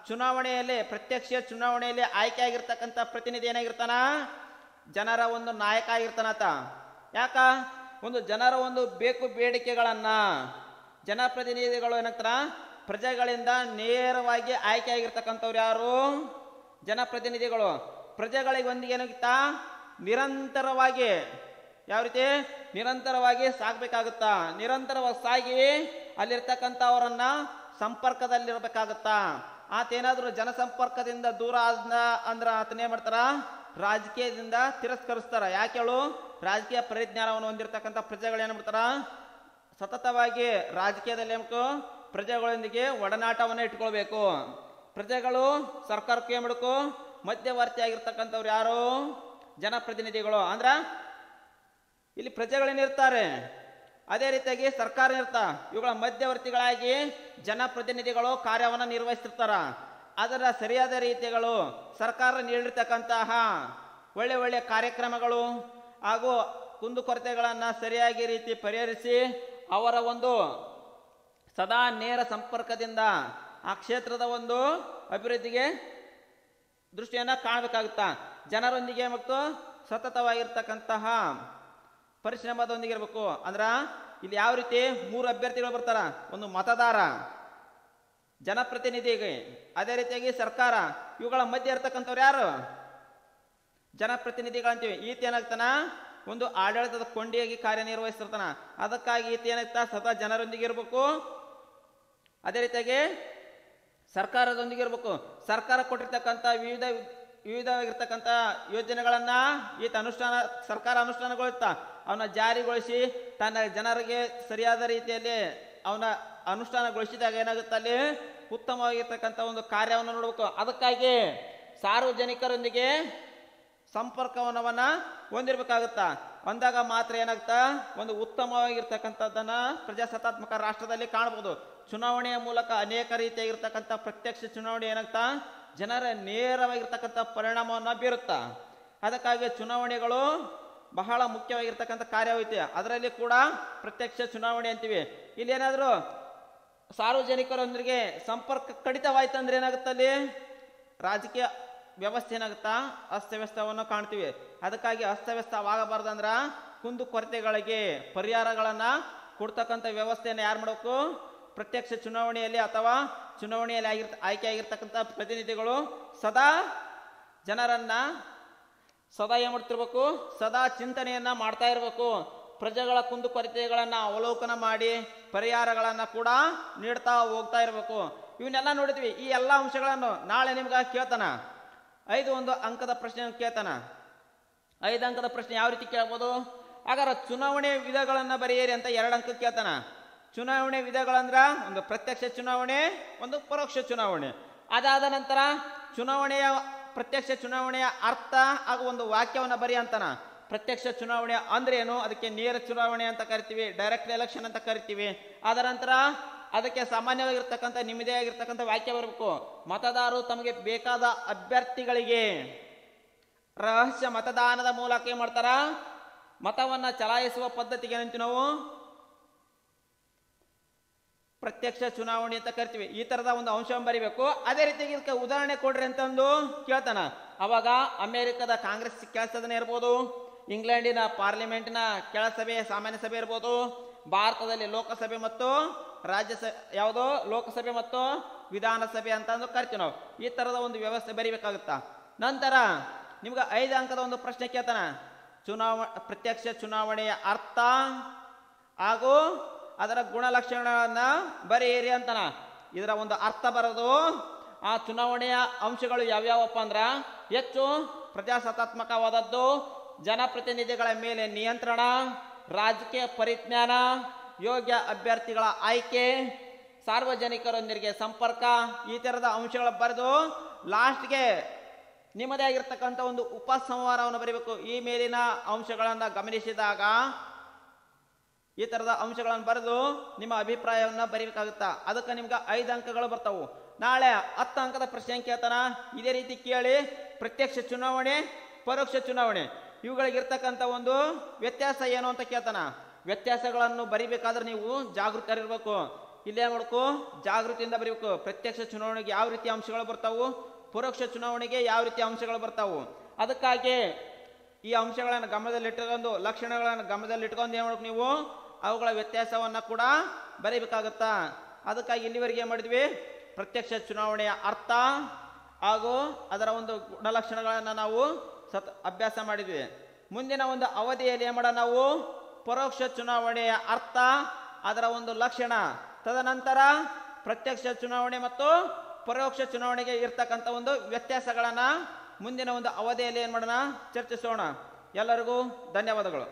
[SPEAKER 1] ಚುನಾವಣೆಯಲ್ಲಿ ಪ್ರತ್ಯಕ್ಷ ಚುನಾವಣೆಯಲ್ಲಿ ಆಯ್ಕೆ ಆಗಿರ್ತಕ್ಕಂಥ ಪ್ರತಿನಿಧಿ ಏನಾಗಿರ್ತಾನ ಜನರ ಒಂದು ನಾಯಕ ಆಗಿರ್ತಾನತ ಯಾಕ ಒಂದು ಜನರ ಒಂದು ಬೇಕು ಬೇಡಿಕೆಗಳನ್ನು ಜನಪ್ರತಿನಿಧಿಗಳು ಏನಂತಾರ ಪ್ರಜೆಗಳಿಂದ ನೇರವಾಗಿ ಆಯ್ಕೆ ಆಗಿರ್ತಕ್ಕಂಥವ್ರು ಯಾರು ಜನಪ್ರತಿನಿಧಿಗಳು ಪ್ರಜೆಗಳಿಗೆ ಒಂದು ನಿರಂತರವಾಗಿ ಯಾವ ರೀತಿ ನಿರಂತರವಾಗಿ ಸಾಗಬೇಕಾಗುತ್ತ ನಿರಂತರವಾಗಿ ಸಾಗಿ ಅಲ್ಲಿರ್ತಕ್ಕಂಥವರನ್ನ ಆತ ಏನಾದರೂ ಜನ ಜನಸಂಪರ್ಕದಿಂದ ದೂರ ಆದ ಅಂದ್ರೆ ಆತನೇ ಮಾಡ್ತಾರ ರಾಜಕೀಯದಿಂದ ತಿರಸ್ಕರಿಸ್ತಾರ ಯಾಕೆ ಹೇಳು ರಾಜಕೀಯ ಪರಿಜ್ಞಾನವನ್ನು ಹೊಂದಿರತಕ್ಕಂಥ ಏನ್ ಮಾಡ್ತಾರ ಸತತವಾಗಿ ರಾಜಕೀಯದಲ್ಲಿ ಏನು ಪ್ರಜೆಗಳೊಂದಿಗೆ ಒಡನಾಟವನ್ನು ಇಟ್ಕೊಳ್ಬೇಕು ಪ್ರಜೆಗಳು ಸರ್ಕಾರಕ್ಕೆ ಏನು ಮಾಡಬೇಕು ಮಧ್ಯವರ್ತಿಯಾಗಿರ್ತಕ್ಕಂಥವ್ರು ಯಾರು ಜನಪ್ರತಿನಿಧಿಗಳು ಅಂದ್ರೆ ಇಲ್ಲಿ ಪ್ರಜೆಗಳೇನಿರ್ತಾರೆ ಅದೇ ರೀತಿಯಾಗಿ ಸರ್ಕಾರ ಇರ್ತ ಇವುಗಳ ಮಧ್ಯವರ್ತಿಗಳಾಗಿ ಜನಪ್ರತಿನಿಧಿಗಳು ಕಾರ್ಯವನ್ನು ನಿರ್ವಹಿಸ್ತಿರ್ತಾರ ಅದರ ಸರಿಯಾದ ರೀತಿಗಳು ಸರ್ಕಾರ ನೀಡಿರ್ತಕ್ಕಂತಹ ಒಳ್ಳೆ ಒಳ್ಳೆ ಕಾರ್ಯಕ್ರಮಗಳು ಹಾಗೂ ಕುಂದುಕೊರತೆಗಳನ್ನು ಸರಿಯಾಗಿ ರೀತಿ ಪರಿಹರಿಸಿ ಅವರ ಒಂದು ಸದಾ ನೇರ ಸಂಪರ್ಕದಿಂದ ಆ ಕ್ಷೇತ್ರದ ಒಂದು ಅಭಿವೃದ್ಧಿಗೆ ದೃಷ್ಟಿಯನ್ನು ಕಾಣಬೇಕಾಗುತ್ತಾ ಜನರೊಂದಿಗೆ ಮತ್ತು ಸತತವಾಗಿರ್ತಕ್ಕಂತಹ ಪರಿಶ್ರಮದೊಂದಿಗೆ ಇರಬೇಕು ಅಂದ್ರೆ ಇಲ್ಲಿ ಯಾವ ರೀತಿ ಮೂರು ಅಭ್ಯರ್ಥಿಗಳು ಬರ್ತಾರ ಒಂದು ಮತದಾರ ಜನಪ್ರತಿನಿಧಿಗೆ ಅದೇ ರೀತಿಯಾಗಿ ಸರ್ಕಾರ ಇವುಗಳ ಮಧ್ಯೆ ಇರ್ತಕ್ಕಂಥವ್ರು ಯಾರು ಜನಪ್ರತಿನಿಧಿಗಳಂತೀವಿ ಈತ ಏನಾಗ್ತಾನ ಒಂದು ಆಡಳಿತದ ಕೊಂಡಿಯಾಗಿ ಕಾರ್ಯನಿರ್ವಹಿಸಿರ್ತಾನ ಅದಕ್ಕಾಗಿ ಈತ ಏನಾಗ್ತಾ ಸದಾ ಜನರೊಂದಿಗೆ ಇರಬೇಕು ಅದೇ ರೀತಿಯಾಗಿ ಸರ್ಕಾರದೊಂದಿಗೆ ಇರಬೇಕು ಸರ್ಕಾರ ಕೊಟ್ಟಿರ್ತಕ್ಕಂಥ ವಿವಿಧ ವಿವಿಧವಾಗಿರ್ತಕ್ಕಂಥ ಯೋಜನೆಗಳನ್ನ ಈತ ಅನುಷ್ಠಾನ ಸರ್ಕಾರ ಅನುಷ್ಠಾನಗೊಳಿಸ್ತಾ ಅವನ್ನ ಜಾರಿಗೊಳಿಸಿ ತನ್ನ ಜನರಿಗೆ ಸರಿಯಾದ ರೀತಿಯಲ್ಲಿ ಅವನ ಅನುಷ್ಠಾನಗೊಳಿಸಿದಾಗ ಏನಾಗುತ್ತೆ ಅಲ್ಲಿ ಉತ್ತಮವಾಗಿರ್ತಕ್ಕಂಥ ಒಂದು ಕಾರ್ಯವನ್ನು ನೋಡಬೇಕು ಅದಕ್ಕಾಗಿ ಸಾರ್ವಜನಿಕರೊಂದಿಗೆ ಸಂಪರ್ಕವನ್ನವನ್ನ ಹೊಂದಿರಬೇಕಾಗುತ್ತಾ ಬಂದಾಗ ಮಾತ್ರ ಏನಾಗ್ತಾ ಒಂದು ಉತ್ತಮವಾಗಿರ್ತಕ್ಕಂಥದ್ದನ್ನ ಪ್ರಜಾಸತ್ತಾತ್ಮಕ ರಾಷ್ಟ್ರದಲ್ಲಿ ಕಾಣಬಹುದು ಚುನಾವಣೆಯ ಮೂಲಕ ಅನೇಕ ರೀತಿಯಾಗಿರ್ತಕ್ಕಂಥ ಪ್ರತ್ಯಕ್ಷ ಚುನಾವಣೆ ಏನಾಗ್ತಾ ಜನರ ನೇರವಾಗಿರ್ತಕ್ಕಂಥ ಪರಿಣಾಮವನ್ನು ಬೀರುತ್ತ ಅದಕ್ಕಾಗಿ ಚುನಾವಣೆಗಳು ಬಹಳ ಮುಖ್ಯವಾಗಿರ್ತಕ್ಕಂಥ ಕಾರ್ಯವೈತೆ ಅದರಲ್ಲಿ ಕೂಡ ಪ್ರತ್ಯಕ್ಷ ಚುನಾವಣೆ ಅಂತೀವಿ ಇಲ್ಲಿ ಏನಾದರೂ ಸಾರ್ವಜನಿಕರೊಂದಿಗೆ ಸಂಪರ್ಕ ಕಡಿತವಾಯ್ತು ಅಂದ್ರೆ ಏನಾಗುತ್ತಲ್ಲಿ ರಾಜಕೀಯ ವ್ಯವಸ್ಥೆ ಏನಾಗುತ್ತಾ ಅಸ್ತವ್ಯಸ್ತವನ್ನು ಕಾಣ್ತೀವಿ ಅದಕ್ಕಾಗಿ ಅಸ್ತವ್ಯಸ್ತವಾಗಬಾರ್ದಂದ್ರ ಕುಂದು ಕೊರತೆಗಳಿಗೆ ಪರಿಹಾರಗಳನ್ನು ಕೊಡ್ತಕ್ಕಂಥ ವ್ಯವಸ್ಥೆಯನ್ನು ಯಾರು ಮಾಡಬೇಕು ಪ್ರತ್ಯಕ್ಷ ಚುನಾವಣೆಯಲ್ಲಿ ಅಥವಾ ಚುನಾವಣೆಯಲ್ಲಿ ಆಗಿರ್ ಆಗಿರ್ತಕ್ಕಂಥ ಪ್ರತಿನಿಧಿಗಳು ಸದಾ ಜನರನ್ನ ಸದಾ ಏನು ಮಾಡ್ತಿರ್ಬೇಕು ಸದಾ ಚಿಂತನೆಯನ್ನು ಮಾಡ್ತಾ ಇರಬೇಕು ಪ್ರಜೆಗಳ ಕುಂದು ಕೊರತೆಗಳನ್ನು ಅವಲೋಕನ ಮಾಡಿ ಪರಿಹಾರಗಳನ್ನು ಕೂಡ ನೀಡ್ತಾ ಹೋಗ್ತಾ ಇರಬೇಕು ಇವನ್ನೆಲ್ಲ ನೋಡಿದ್ವಿ ಈ ಎಲ್ಲ ಅಂಶಗಳನ್ನು ನಾಳೆ ನಿಮ್ಗೆ ಕೇಳ್ತಾನ ಐದು ಒಂದು ಅಂಕದ ಪ್ರಶ್ನೆ ಕೇಳ್ತಾನ ಐದು ಅಂಕದ ಪ್ರಶ್ನೆ ಯಾವ ರೀತಿ ಕೇಳ್ಬೋದು ಹಾಗಾದ್ರ ಚುನಾವಣೆ ವಿಧಗಳನ್ನು ಬರೆಯಿರಿ ಅಂತ ಎರಡು ಅಂಕ ಕೇಳ್ತಾನ ಚುನಾವಣೆ ವಿಧಗಳಂದ್ರ ಒಂದು ಪ್ರತ್ಯಕ್ಷ ಚುನಾವಣೆ ಒಂದು ಪರೋಕ್ಷ ಚುನಾವಣೆ ಅದಾದ ನಂತರ ಚುನಾವಣೆಯ ಪ್ರತ್ಯಕ್ಷ ಚುನಾವಣೆಯ ಅರ್ಥ ಹಾಗೂ ಒಂದು ವಾಕ್ಯವನ್ನು ಬರಿ ಅಂತಾನ ಪ್ರತ್ಯಕ್ಷ ಚುನಾವಣೆ ಅಂದ್ರೆ ಏನು ಅದಕ್ಕೆ ನೇರ ಚುನಾವಣೆ ಅಂತ ಕರಿತೀವಿ ಡೈರೆಕ್ಟ್ ಎಲೆಕ್ಷನ್ ಅಂತ ಕರಿತೀವಿ ಅದರ ನಂತರ ಅದಕ್ಕೆ ಸಾಮಾನ್ಯವಾಗಿರ್ತಕ್ಕಂಥ ನಿಮ್ಮದೇ ಆಗಿರ್ತಕ್ಕಂಥ ವಾಕ್ಯ ಬರಬೇಕು ಮತದಾರರು ತಮಗೆ ಬೇಕಾದ ಅಭ್ಯರ್ಥಿಗಳಿಗೆ ರಹಸ್ಯ ಮತದಾನದ ಮೂಲಕ ಏನು ಮಾಡ್ತಾರ ಮತವನ್ನು ಚಲಾಯಿಸುವ ಪದ್ಧತಿಗೆ ಏನಂತೀವಿ ನಾವು ಪ್ರತ್ಯಕ್ಷ ಚುನಾವಣೆ ಅಂತ ಕರಿತೀವಿ ಈ ತರದ ಒಂದು ಅಂಶವನ್ನು ಬರೀಬೇಕು ಅದೇ ರೀತಿ ಇದಕ್ಕೆ ಉದಾಹರಣೆ ಕೊಡ್ರಿ ಅಂತಂದು ಕೇಳ್ತಾನ ಅವಾಗ ಅಮೆರಿಕದ ಕಾಂಗ್ರೆಸ್ ಕೆಲಸದನ್ನ ಇರ್ಬೋದು ಇಂಗ್ಲೆಂಡಿನ ಪಾರ್ಲಿಮೆಂಟ್ನ ಕೆಳಸಭೆ ಸಾಮಾನ್ಯ ಸಭೆ ಇರ್ಬೋದು ಭಾರತದಲ್ಲಿ ಲೋಕಸಭೆ ಮತ್ತು ರಾಜ್ಯ ಸ ಯಾವುದೋ ಲೋಕಸಭೆ ಮತ್ತು ವಿಧಾನಸಭೆ ಅಂತ ಅಂದು ಕರಿತೀವಿ ನಾವು ಈ ಥರದ ಒಂದು ವ್ಯವಸ್ಥೆ ಬರೀಬೇಕಾಗುತ್ತಾ ನಂತರ ನಿಮ್ಗೆ ಐದು ಅಂಕದ ಒಂದು ಪ್ರಶ್ನೆ ಕೇಳ್ತಾನ ಚುನಾವ ಪ್ರತ್ಯಕ್ಷ ಚುನಾವಣೆಯ ಅರ್ಥ ಹಾಗೂ ಅದರ ಗುಣಲಕ್ಷಣಗಳನ್ನು ಬರೆಯಿರಿ ಅಂತನ ಇದರ ಒಂದು ಅರ್ಥ ಬರೋದು ಆ ಚುನಾವಣೆಯ ಅಂಶಗಳು ಯಾವ್ಯಾವಪ್ಪ ಅಂದ್ರೆ ಹೆಚ್ಚು ಪ್ರಜಾಸತ್ತಾತ್ಮಕವಾದದ್ದು ಜನಪ್ರತಿನಿಧಿಗಳ ಮೇಲೆ ನಿಯಂತ್ರಣ ರಾಜಕೀಯ ಪರಿಜ್ಞಾನ ಯೋಗ್ಯ ಅಭ್ಯರ್ಥಿಗಳ ಆಯ್ಕೆ ಸಾರ್ವಜನಿಕರೊಂದಿಗೆ ಸಂಪರ್ಕ ಈ ಥರದ ಅಂಶಗಳ ಬರೆದು ಲಾಸ್ಟ್ಗೆ ನಿಮ್ಮದೇ ಆಗಿರ್ತಕ್ಕಂಥ ಒಂದು ಉಪಸಂಹಾರವನ್ನು ಬರೀಬೇಕು ಈ ಮೇಲಿನ ಅಂಶಗಳನ್ನು ಗಮನಿಸಿದಾಗ ಈ ಥರದ ಅಂಶಗಳನ್ನು ಬರೆದು ನಿಮ್ಮ ಅಭಿಪ್ರಾಯವನ್ನು ಬರೀಬೇಕಾಗುತ್ತ ಅದಕ್ಕೆ ನಿಮ್ಗೆ ಐದು ಅಂಕಗಳು ಬರ್ತಾವು ನಾಳೆ ಹತ್ತು ಅಂಕದ ಪ್ರಶ್ನೆ ಕೇಳ್ತಾನ ಇದೇ ರೀತಿ ಕೇಳಿ ಪ್ರತ್ಯಕ್ಷ ಚುನಾವಣೆ ಪರೋಕ್ಷ ಚುನಾವಣೆ ಇವುಗಳಿಗಿರ್ತಕ್ಕಂಥ ಒಂದು ವ್ಯತ್ಯಾಸ ಏನು ಅಂತ ಕೇಳ್ತಾನ ವ್ಯತ್ಯಾಸಗಳನ್ನು ಬರಿಬೇಕಾದ್ರೆ ನೀವು ಜಾಗೃತರಿರಬೇಕು ಇಲ್ಲೇ ಮಾಡ್ಕೋ ಜಾಗೃತಿಯಿಂದ ಬರೀಬೇಕು ಪ್ರತ್ಯಕ್ಷ ಚುನಾವಣೆಗೆ ಯಾವ ರೀತಿ ಅಂಶಗಳು ಬರ್ತಾವು ಪರೋಕ್ಷ ಚುನಾವಣೆಗೆ ಯಾವ ರೀತಿ ಅಂಶಗಳು ಬರ್ತಾವು ಅದಕ್ಕಾಗಿ ಈ ಅಂಶಗಳನ್ನು ಗಮನದಲ್ಲಿಟ್ಕೊಂಡು ಲಕ್ಷಣಗಳನ್ನು ಗಮನದಲ್ಲಿಟ್ಕೊಂಡು ಏನು ಮಾಡ್ಬೇಕು ನೀವು ಅವುಗಳ ವ್ಯತ್ಯಾಸವನ್ನು ಕೂಡ ಬರೀಬೇಕಾಗತ್ತಾ ಅದಕ್ಕಾಗಿ ಇಲ್ಲಿವರೆಗೆ ಏನು ಮಾಡಿದ್ವಿ ಪ್ರತ್ಯಕ್ಷ ಚುನಾವಣೆಯ ಅರ್ಥ ಹಾಗೂ ಅದರ ಒಂದು ಗುಣಲಕ್ಷಣಗಳನ್ನು ನಾವು ಸತ್ ಅಭ್ಯಾಸ ಮಾಡಿದ್ವಿ ಮುಂದಿನ ಒಂದು ಅವಧಿಯಲ್ಲಿ ಏನು ಮಾಡೋಣ ನಾವು ಪರೋಕ್ಷ ಚುನಾವಣೆಯ ಅರ್ಥ ಅದರ ಒಂದು ಲಕ್ಷಣ ತದನಂತರ ಪ್ರತ್ಯಕ್ಷ ಚುನಾವಣೆ ಮತ್ತು ಪರೋಕ್ಷ ಚುನಾವಣೆಗೆ ಇರ್ತಕ್ಕಂಥ ಒಂದು ವ್ಯತ್ಯಾಸಗಳನ್ನು ಮುಂದಿನ ಒಂದು ಅವಧಿಯಲ್ಲಿ ಏನು ಮಾಡೋಣ ಚರ್ಚಿಸೋಣ ಎಲ್ಲರಿಗೂ ಧನ್ಯವಾದಗಳು